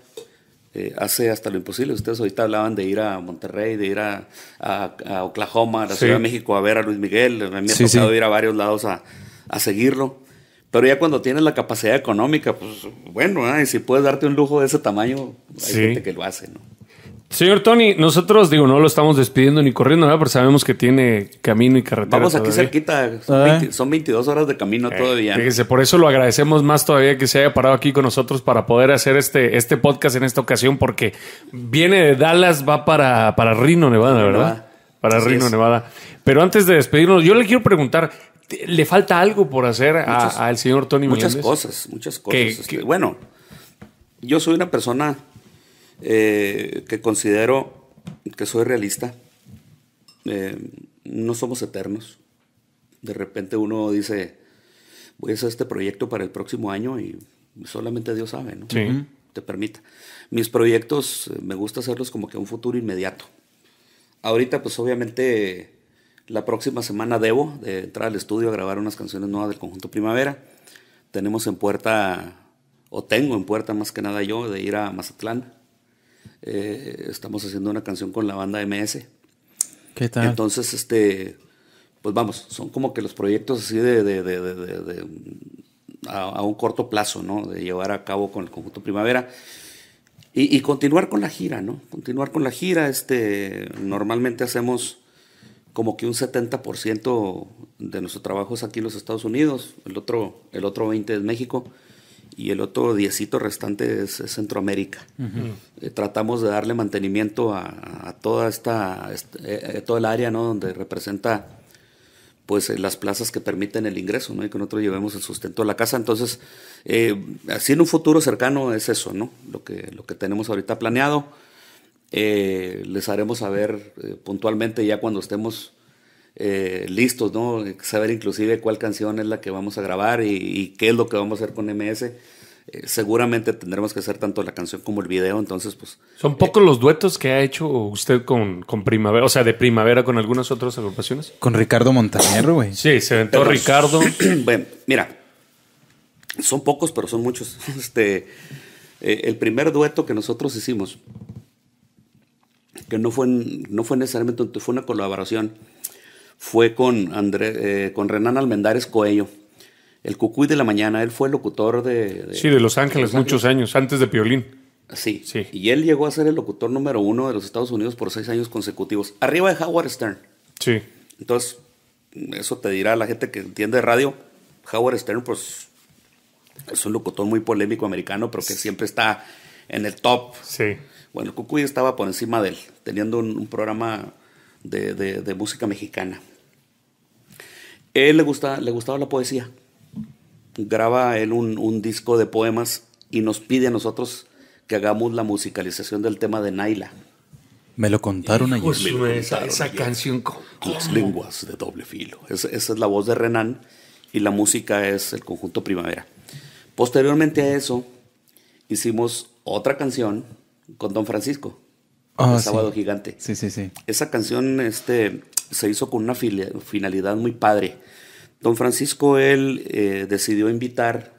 eh, hace hasta lo imposible. Ustedes ahorita hablaban de ir a Monterrey, de ir a, Oklahoma, a la Ciudad de México, a ver a Luis Miguel. A mí me ha tocado ir a varios lados a, seguirlo. Pero ya cuando tienes la capacidad económica, pues bueno, ¿eh? y si puedes darte un lujo de ese tamaño, hay gente que lo hace, ¿no? Señor Tony, nosotros, digo, no lo estamos despidiendo ni corriendo, ¿verdad? Pero sabemos que tiene camino y carretera. Vamos aquí cerquita, son, 22 ah. horas de camino eh, todavía. Fíjese, por eso lo agradecemos más todavía que se haya parado aquí con nosotros para poder hacer este, este podcast en esta ocasión, porque viene de Dallas, va para, para Nevada, ¿verdad? Para Nevada. Pero antes de despedirnos, yo le quiero preguntar, ¿le falta algo por hacer al señor Tony Muchas cosas, muchas cosas. Este, bueno, yo soy una persona eh, que considero que soy realista. Eh, no somos eternos. De repente uno dice, voy a hacer este proyecto para el próximo año y solamente Dios sabe, ¿no? Te permita. Mis proyectos eh, me gusta hacerlos como que un futuro inmediato. Ahorita, pues obviamente, la próxima semana debo de entrar al estudio a grabar unas canciones nuevas del conjunto Primavera. Tenemos en puerta, o tengo en puerta más que nada yo, de ir a Mazatlán eh, estamos haciendo una canción con la banda MS. ¿Qué tal? Entonces, este, pues vamos, son como que los proyectos así de, a, un corto plazo, ¿no? De llevar a cabo con el conjunto Primavera. Y, continuar con la gira, ¿no? Continuar con la gira. Este, normalmente hacemos como que un 70% de nuestro trabajo es aquí en los Estados Unidos, el otro, el otro 20% es México y el otro diecito restante es, Centroamérica. Eh, tratamos de darle mantenimiento a, toda esta, eh, eh, todo el área ¿no? donde representa pues las plazas que permiten el ingreso, ¿no? Y que nosotros llevemos el sustento a la casa. Entonces, así en un futuro cercano es eso, ¿no? Lo que, lo que tenemos ahorita planeado. les haremos saber puntualmente ya cuando estemos eh, listos, ¿no? Saber inclusive cuál canción es la que vamos a grabar y, qué es lo que vamos a hacer con MS. Eh, seguramente tendremos que hacer tanto la canción como el video, entonces pues... Son eh, pocos los duetos que ha hecho usted con, Primavera, o sea, de Primavera con algunas otras agrupaciones. Con Ricardo Montañero güey. Sí, se aventó Ricardo. bueno, mira, son pocos, pero son muchos. Este, el primer dueto que nosotros hicimos, que no fue, no fue necesariamente, fue una colaboración fue con, eh, con Renan Almendares Coello. El Cucuy de la Mañana, él fue locutor de... sí, de Los Ángeles, muchos años, antes de Piolín. Sí. sí. Y él llegó a ser el locutor número uno de los Estados Unidos por seis años consecutivos, arriba de Howard Stern. Sí. Entonces, eso te dirá la gente que entiende radio. Howard Stern, pues, es un locutor muy polémico americano, pero que siempre está en el top. Sí. Bueno, Cucuy estaba por encima de él, teniendo un programa de, música mexicana. Él le, gusta, le gustaba la poesía. Graba él un, disco de poemas y nos pide a nosotros que hagamos la musicalización del tema de Naila. Me lo contaron ayer. esa, canción. Con Las lenguas de doble filo. esa, esa es la voz de Renan y la música es el conjunto Primavera. Posteriormente a eso, hicimos otra canción con Don Francisco. Ah, el sábado gigante. Sí, sí, sí. Esa canción este, se hizo con una finalidad muy padre. Don Francisco, él eh, decidió invitar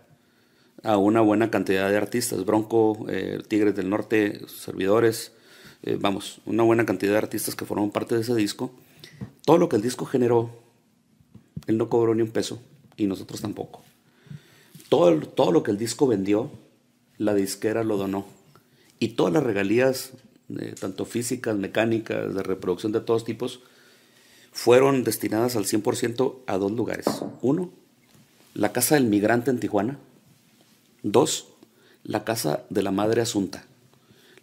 a una buena cantidad de artistas, Bronco, eh, Tigres del Norte, Servidores, eh, vamos, una buena cantidad de artistas que formaron parte de ese disco. Todo lo que el disco generó, él no cobró ni un peso y nosotros tampoco. Todo, todo lo que el disco vendió, la disquera lo donó. Y todas las regalías tanto físicas, mecánicas, de reproducción de todos tipos, fueron destinadas al 100% a dos lugares. Uno, la Casa del Migrante en Tijuana. Dos, la Casa de la Madre Asunta.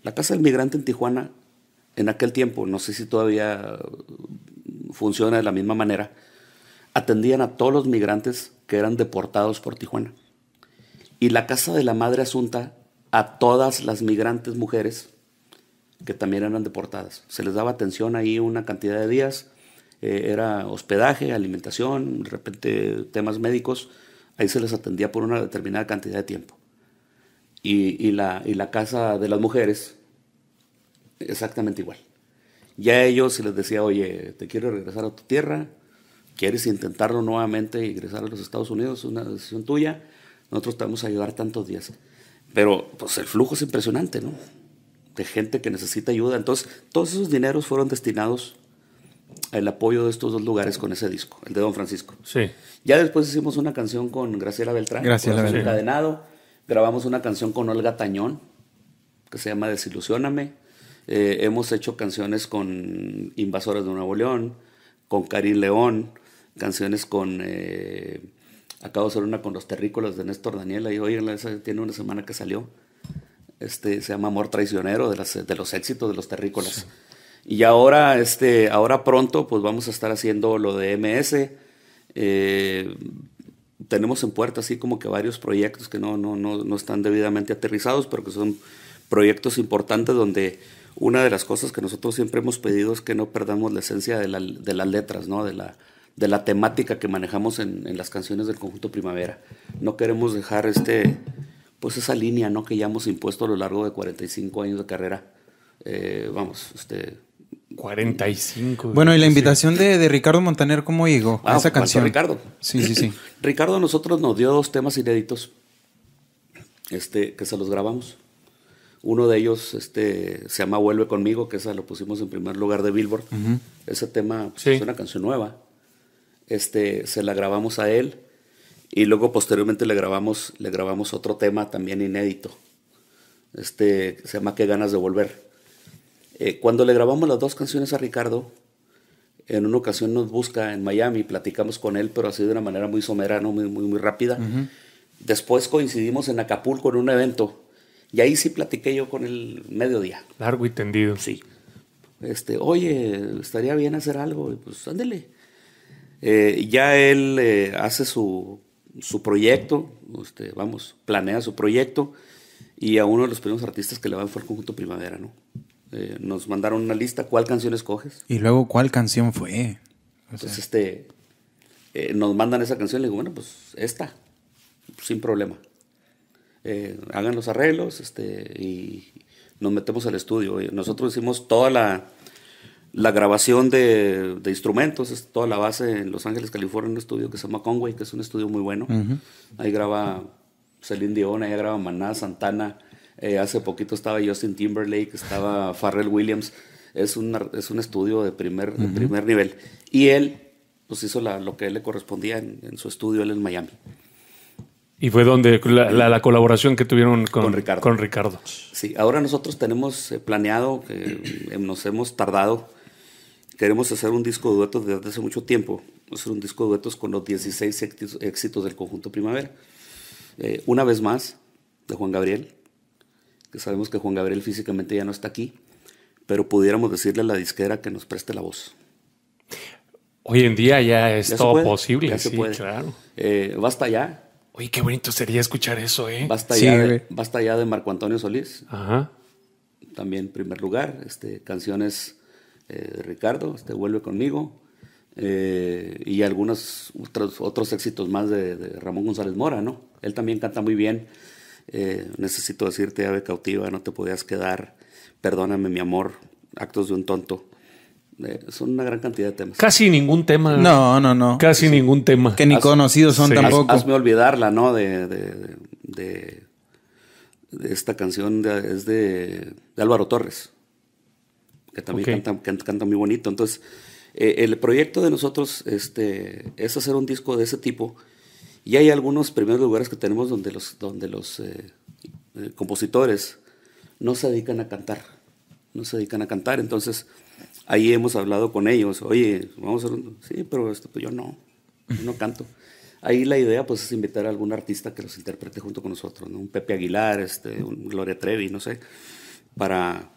La Casa del Migrante en Tijuana, en aquel tiempo, no sé si todavía funciona de la misma manera, atendían a todos los migrantes que eran deportados por Tijuana. Y la Casa de la Madre Asunta a todas las migrantes mujeres que también eran deportadas. Se les daba atención ahí una cantidad de días, eh, era hospedaje, alimentación, de repente temas médicos, ahí se les atendía por una determinada cantidad de tiempo. Y, la, casa de las mujeres, exactamente igual. Ya a ellos se les decía, oye, te quiero regresar a tu tierra, quieres intentarlo nuevamente ingresar a los Estados Unidos, es una decisión tuya, nosotros te vamos a ayudar tantos días. Pero pues el flujo es impresionante, ¿no? de gente que necesita ayuda. Entonces, todos esos dineros fueron destinados al apoyo de estos dos lugares con ese disco, el de Don Francisco. Sí. Ya después hicimos una canción con Graciela Beltrán, Graciela Beltrán. cadenado, Grabamos una canción con Olga Tañón, que se llama Desilusioname. Eh, hemos hecho canciones con Invasores de Nuevo León, con Karim León, canciones con... Eh, acabo de hacer una con Los Terrícolas de Néstor Daniela y, oigan, tiene una semana que salió este, se llama Amor Traicionero, de, las, de los éxitos de los terrícolas. Y ahora, este, ahora pronto, pues vamos a estar haciendo lo de MS. Eh, tenemos en puerta así como que varios proyectos que no, no, no, no están debidamente aterrizados, pero que son proyectos importantes donde una de las cosas que nosotros siempre hemos pedido es que no perdamos la esencia de, las letras, ¿no? de, la, de la temática que manejamos en, las canciones del conjunto Primavera. No queremos dejar este, pues esa línea ¿no? que ya hemos impuesto a lo largo de 45 años de carrera. Eh, vamos, 45. Este, bueno, y la invitación de, Ricardo Montaner, ¿cómo llegó a ah, esa canción? Ricardo. Sí, sí, sí. Ricardo nosotros nos dio dos temas inéditos este, que se los grabamos. Uno de ellos este, se llama Vuelve conmigo, que esa lo pusimos en primer lugar de Billboard. Ese tema pues, es una canción nueva. Este, se la grabamos a él y luego posteriormente le grabamos, le grabamos otro tema también inédito. Este se llama Qué ganas de volver. Eh, cuando le grabamos las dos canciones a Ricardo, en una ocasión nos busca en Miami, platicamos con él, pero así de una manera muy somera, muy, muy, rápida. Después coincidimos en Acapulco en un evento. Y ahí sí platiqué yo con el mediodía. Largo y tendido. Sí. Este, oye, estaría bien hacer algo. pues ándele. Eh, ya él eh, hace su su proyecto, este, vamos, planea su proyecto y a uno de los primeros artistas que le van fue el conjunto Primavera, ¿no? Eh, nos mandaron una lista, ¿cuál canción escoges? Y luego, ¿cuál canción fue? Entonces, este, eh, nos mandan esa canción, le digo, bueno, pues esta, sin problema. Eh, hagan los arreglos este, y nos metemos al estudio. Nosotros hicimos toda la, la grabación de, instrumentos, es toda la base en Los Ángeles, California, un estudio que se llama Conway, que es un estudio muy bueno. Ahí graba Celine Dion, ahí graba Maná, Santana. Eh, hace poquito estaba Justin Timberlake, estaba Pharrell Williams. Es, es un estudio de primer, primer nivel. Y él pues hizo lo que le correspondía en, su estudio, él en Miami. Y fue donde la, la, colaboración que tuvieron con, Ricardo. con Ricardo. Sí, ahora nosotros tenemos eh, planeado, que em, nos hemos tardado queremos hacer un disco de duetos desde hace mucho tiempo, hacer un disco de duetos con los 16 éxitos del conjunto Primavera. Eh, una vez más, de Juan Gabriel, que sabemos que Juan Gabriel físicamente ya no está aquí, pero pudiéramos decirle a la disquera que nos preste la voz. Hoy en día ya es todo posible, claro. Eh, basta ya. Oye, qué bonito sería escuchar eso, ¿eh? Basta, ya, de, basta ya de Marco Antonio Solís. Ajá. También, en primer lugar, este, canciones eh, Ricardo, este, vuelve conmigo, eh, y algunos otros, éxitos más de, Ramón González Mora, ¿no? Él también canta muy bien. Eh, necesito decirte, ave cautiva, no te podías quedar, perdóname mi amor, actos de un tonto. son una gran cantidad de temas. Casi ningún tema. No, no, no. Casi ningún tema. Que ni conocidos son tampoco. hazme olvidarla, ¿no? De, de, de esta canción es de Álvaro Torres que también canta, muy bonito. Entonces, eh, el proyecto de nosotros este, es hacer un disco de ese tipo. Y hay algunos primeros lugares que tenemos donde los, donde los eh, eh, compositores no se dedican a cantar. No se dedican a cantar. Entonces, ahí hemos hablado con ellos. Oye, vamos a hacer un... Sí, pero esto, pues yo no. Yo no canto. Ahí la idea pues es invitar a algún artista que los interprete junto con nosotros, un Pepe Aguilar, este, un Gloria Trevi, no sé, para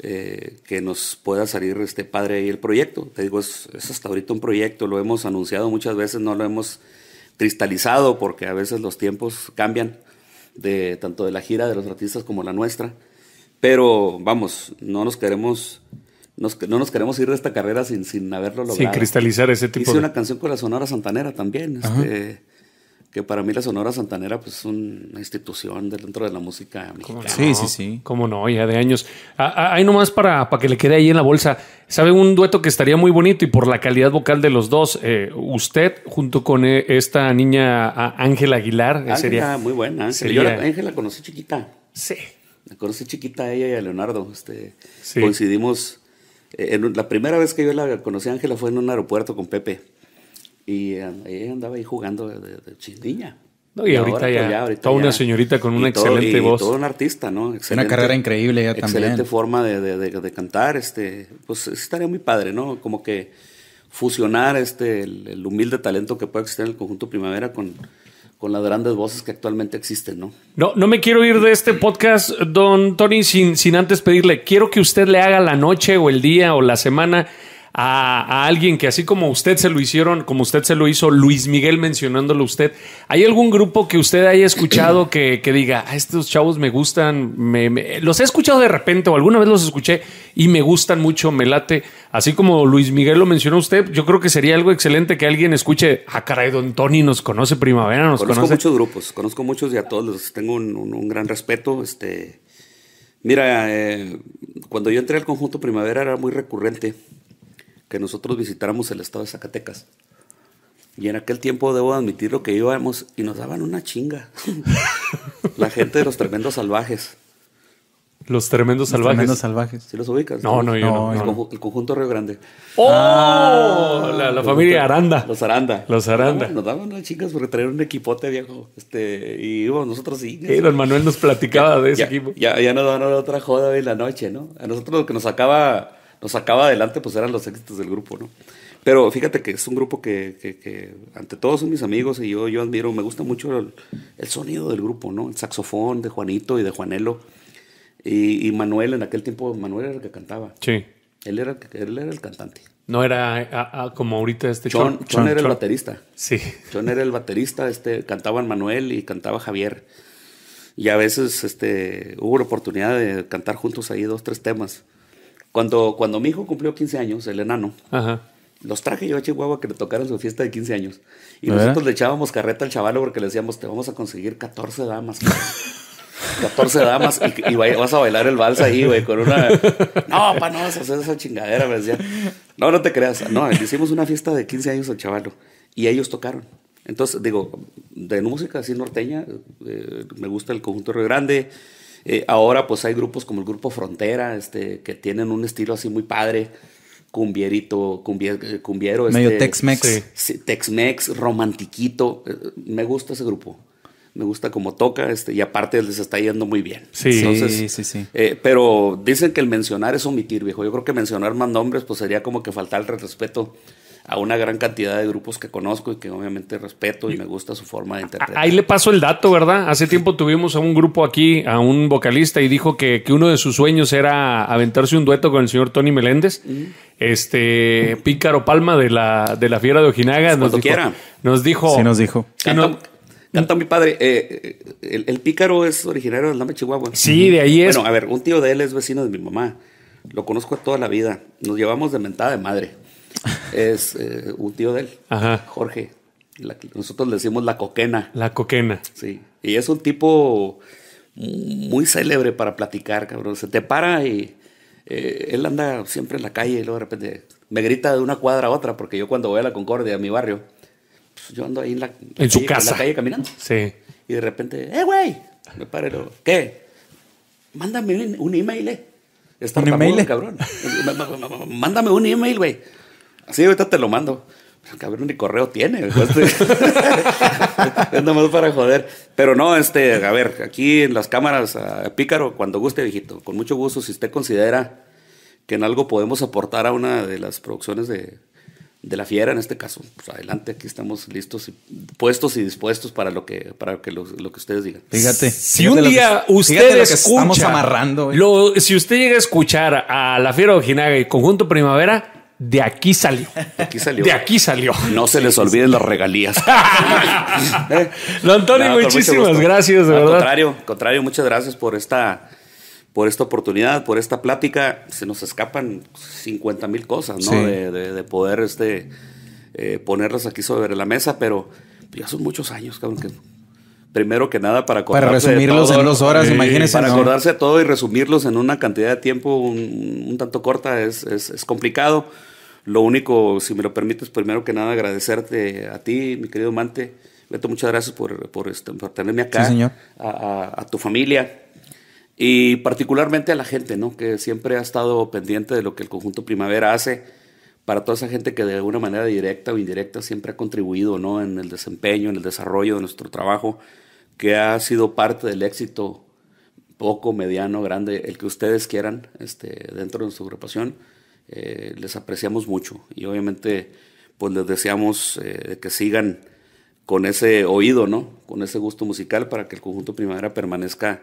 eh, que nos pueda salir este padre ahí el proyecto. Te digo, es, hasta ahorita un proyecto, lo hemos anunciado muchas veces, no lo hemos cristalizado porque a veces los tiempos cambian, de, tanto de la gira de los artistas como la nuestra. Pero vamos, no nos queremos... no nos queremos ir de esta carrera sin, sin haberlo logrado. Sin cristalizar ese tipo de... una canción con la Sonora Santanera también. Este, que para mí la Sonora Santanera pues, es una institución dentro de la música Sí, sí, sí. Cómo no, ya de años. Hay ah, ah, nomás para, que le quede ahí en la bolsa. ¿Sabe un dueto que estaría muy bonito y por la calidad vocal de los dos? Eh, usted junto con eh, esta niña ah, Ángela Aguilar. Eh, Ángela, muy buena. Ángela. la, conocí chiquita. Sí. La conocí chiquita ella y a Leonardo. Este, Coincidimos. en, la primera vez que yo la conocí a Ángela fue en un aeropuerto con Pepe. Y ella eh, andaba ahí jugando de, de, y, ahorita, pues, ya, toda una señorita con una excelente voz. todo un artista, ¿no? Excelente, una carrera increíble ya también. Excelente forma de, cantar, este, pues estaría muy padre, ¿no? Como que fusionar este, el, humilde talento que puede existir en el conjunto Primavera con, con las grandes voces que actualmente existen, ¿no? No, no me quiero ir de este podcast, don Tony, sin, sin antes pedirle, quiero que usted le haga la noche o el día o la semana a, alguien que así como usted se lo hicieron, como usted se lo hizo Luis Miguel mencionándolo a usted, ¿hay algún grupo que usted haya escuchado que, diga, ah, estos chavos me gustan, me, los he escuchado de repente o alguna vez los escuché y me gustan mucho, me late? Así como Luis Miguel lo mencionó usted, yo creo que sería algo excelente que alguien escuche, ah, caray, don Tony nos conoce Primavera, nos conozco conoce. Conozco muchos grupos, conozco muchos y a todos los tengo un, gran respeto, este... Mira, eh, cuando yo entré al conjunto Primavera era muy recurrente que nosotros visitáramos el estado de Zacatecas. Y en aquel tiempo debo admitir lo que íbamos y nos daban una chinga. la gente de los tremendos salvajes. Los tremendos salvajes. Tremendos salvajes. ¿Sí los ubicas? No, no, yo no. el, conjunto Río Grande. ¡Oh! Ah. la, familia Aranda. Los Aranda. Los Aranda. Nos daban, las chicas porque traían un equipote viejo. Este, y íbamos nosotros sí. Y don Manuel nos platicaba de ese equipo. Ya, ya nos daban otra joda en la noche, ¿no? A nosotros lo que nos sacaba nos sacaba adelante, pues eran los éxitos del grupo, ¿no? Pero fíjate que es un grupo que, ante todo son mis amigos y yo, yo admiro, me gusta mucho el, sonido del grupo, ¿no? El saxofón de Juanito y de Juanelo. Y, Manuel, en aquel tiempo, Manuel era el que cantaba. Sí. Él era, él era el cantante. No era como ahorita este John. John, era el baterista. Sí. John era el baterista, este, cantaban Manuel y cantaba Javier. Y a veces este, hubo la oportunidad de cantar juntos ahí dos, tres temas. Cuando, cuando mi hijo cumplió 15 años, el enano, los traje yo a Chihuahua que le tocaran su fiesta de 15 años. Y nosotros le echábamos carreta al chavalo porque le decíamos, te vamos a conseguir 14 damas. 14 damas y, vas a bailar el vals ahí, güey, con una... No, pa, no vas a hacer esa chingadera, me decía. No, no te creas. No, hicimos una fiesta de 15 años al chavalo y ellos tocaron. Entonces, digo, de música así norteña, eh, me gusta el conjunto Río Grande, eh, ahora pues hay grupos como el Grupo Frontera, este, que tienen un estilo así muy padre, cumbierito, eh, cumbiero. Medio este, Tex-Mex. romantiquito. Eh, me gusta ese grupo. Me gusta cómo toca, este, y aparte les está yendo muy bien. Sí, sí, sí. pero dicen que el mencionar es omitir, viejo. Yo creo que mencionar más nombres, pues sería como que faltar el respeto a una gran cantidad de grupos que conozco y que obviamente respeto y me gusta su forma de interpretar. Ahí le paso el dato, ¿verdad? Hace tiempo tuvimos a un grupo aquí, a un vocalista, y dijo que, uno de sus sueños era aventarse un dueto con el señor Tony Meléndez. Este Pícaro Palma de la, de la Fiera de Ojinaga nos dijo, quiera. nos dijo. Sí, nos dijo. Canta, mi padre. Eh, eh, el, pícaro es originario del Lama, Chihuahua. Sí, de ahí es. Bueno, a ver, un tío de él es vecino de mi mamá. Lo conozco toda la vida. Nos llevamos de mentada de madre es eh, un tío de él, Jorge. nosotros le decimos la coquena. La coquena. Sí. Y es un tipo muy célebre para platicar, cabrón. Se te para y eh, él anda siempre en la calle y luego de repente me grita de una cuadra a otra, porque yo cuando voy a la Concordia, a mi barrio, pues, yo ando ahí en la, calle, caminando. Sí. Y de repente, ¡eh, güey! Me pare, ¿qué? Mándame un, email, eh. Está ¿Un email? cabrón. Mándame un email, güey. Sí, ahorita te lo mando. A cabrón, ni correo tiene. Este- es nomás para joder. Pero no, este, a ver, aquí en las cámaras, Pícaro, cuando guste, viejito, con mucho gusto, si usted considera que en algo podemos aportar a una de las producciones de, la fiera en este caso. Pues adelante, aquí estamos listos, y puestos y dispuestos para lo que, para que lo, que ustedes digan. Fíjate. Si un día que, estamos amarrando. Eh. si usted llega a escuchar a la fiera Ojinaga y Conjunto Primavera, de aquí salió. De aquí salió. De aquí salió. No se les olviden las regalías. no, Antonio, muchísimas gracias. Al contrario, contrario, muchas gracias por esta, por esta oportunidad, por esta plática. Se nos escapan 50 mil cosas, ¿no? De, de, poder este, eh, ponerlas aquí sobre la mesa, pero ya son muchos años, cabrón, que primero que nada para para resumirlos en dos horas, imagínense. Para acordarse de todo y resumirlos en una cantidad de tiempo un, tanto corta es, es complicado. Lo único, si me lo permites, primero que nada agradecerte a ti, mi querido Mante. Beto, muchas gracias por, por, este, tenerme acá, señor. A, tu familia y particularmente a la gente, ¿no? que siempre ha estado pendiente de lo que el conjunto Primavera hace para toda esa gente que de alguna manera directa o indirecta siempre ha contribuido ¿no? en el desempeño, en el desarrollo de nuestro trabajo, que ha sido parte del éxito poco, mediano, grande, el que ustedes quieran este, dentro de su agrupación eh, les apreciamos mucho y obviamente pues les deseamos eh, que sigan con ese oído, ¿no? Con ese gusto musical para que el conjunto Primavera permanezca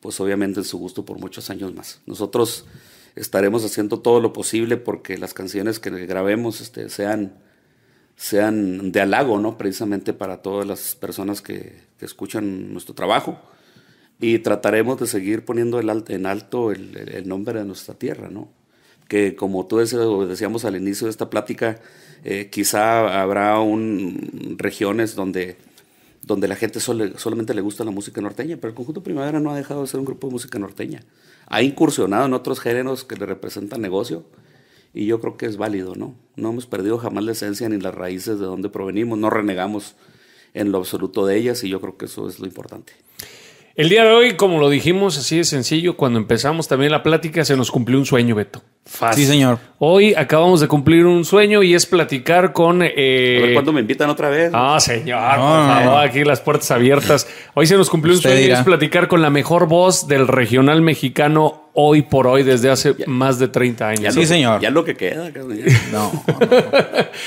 pues obviamente en su gusto por muchos años más. Nosotros estaremos haciendo todo lo posible porque las canciones que grabemos este, sean, sean de halago, ¿no? Precisamente para todas las personas que, escuchan nuestro trabajo y trataremos de seguir poniendo el en alto el, el nombre de nuestra tierra, ¿no? que como tú decíamos al inicio de esta plática, eh, quizá habrá un, regiones donde, donde la gente solamente le gusta la música norteña, pero el Conjunto Primavera no ha dejado de ser un grupo de música norteña. Ha incursionado en otros géneros que le representan negocio y yo creo que es válido, ¿no? No hemos perdido jamás la esencia ni las raíces de donde provenimos, no renegamos en lo absoluto de ellas y yo creo que eso es lo importante. El día de hoy, como lo dijimos así de sencillo, cuando empezamos también la plática, se nos cumplió un sueño, Beto. Fácil. Sí, señor. Hoy acabamos de cumplir un sueño y es platicar con. Eh, A ver cuándo me invitan otra vez. Ah, señor, aquí las puertas abiertas. Hoy se nos cumplió un sueño y es platicar con la mejor voz del regional mexicano hoy por hoy desde hace más de 30 años. sí, señor. Ya lo que queda. No,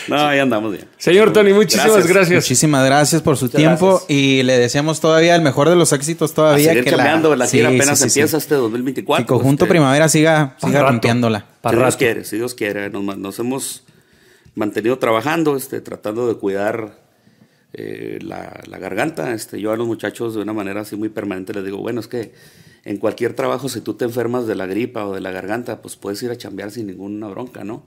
no. no ahí andamos bien. Señor Tony, muchísimas gracias. Muchísimas gracias por su tiempo y le deseamos todavía el mejor de los éxitos todavía. que cambiando, la, apenas empieza este 2024. Que Conjunto este. Primavera siga, siga rompiéndola. Si Dios quiere, si Dios quiere. Nos, hemos mantenido trabajando, este, tratando de cuidar eh, la, garganta. Este, yo a los muchachos de una manera así muy permanente les digo, bueno, es que en cualquier trabajo, si tú te enfermas de la gripa o de la garganta, pues puedes ir a chambear sin ninguna bronca, ¿no?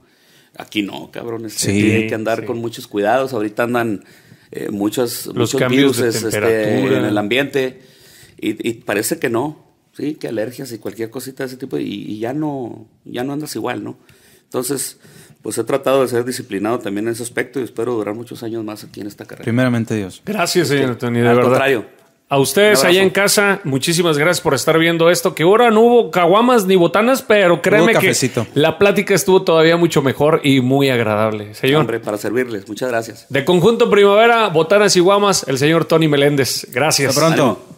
Aquí no, cabrones. Sí, hay que andar con muchos cuidados. Ahorita andan eh, muchos, Los virus, este, en el ambiente. Y, parece que no, sí, que alergias y cualquier cosita de ese tipo. Y, ya, no, ya no andas igual, ¿no? Entonces, pues he tratado de ser disciplinado también en ese aspecto y espero durar muchos años más aquí en esta carrera. Primeramente, Dios. Gracias, señor Tony. De verdad. A ustedes allá en casa, muchísimas gracias por estar viendo esto. Que ahora no hubo caguamas ni botanas, pero créeme que la plática estuvo todavía mucho mejor y muy agradable. Señor. Hombre, para servirles. Muchas gracias. De Conjunto Primavera, Botanas y Guamas, el señor Tony Meléndez. Gracias. Hasta pronto.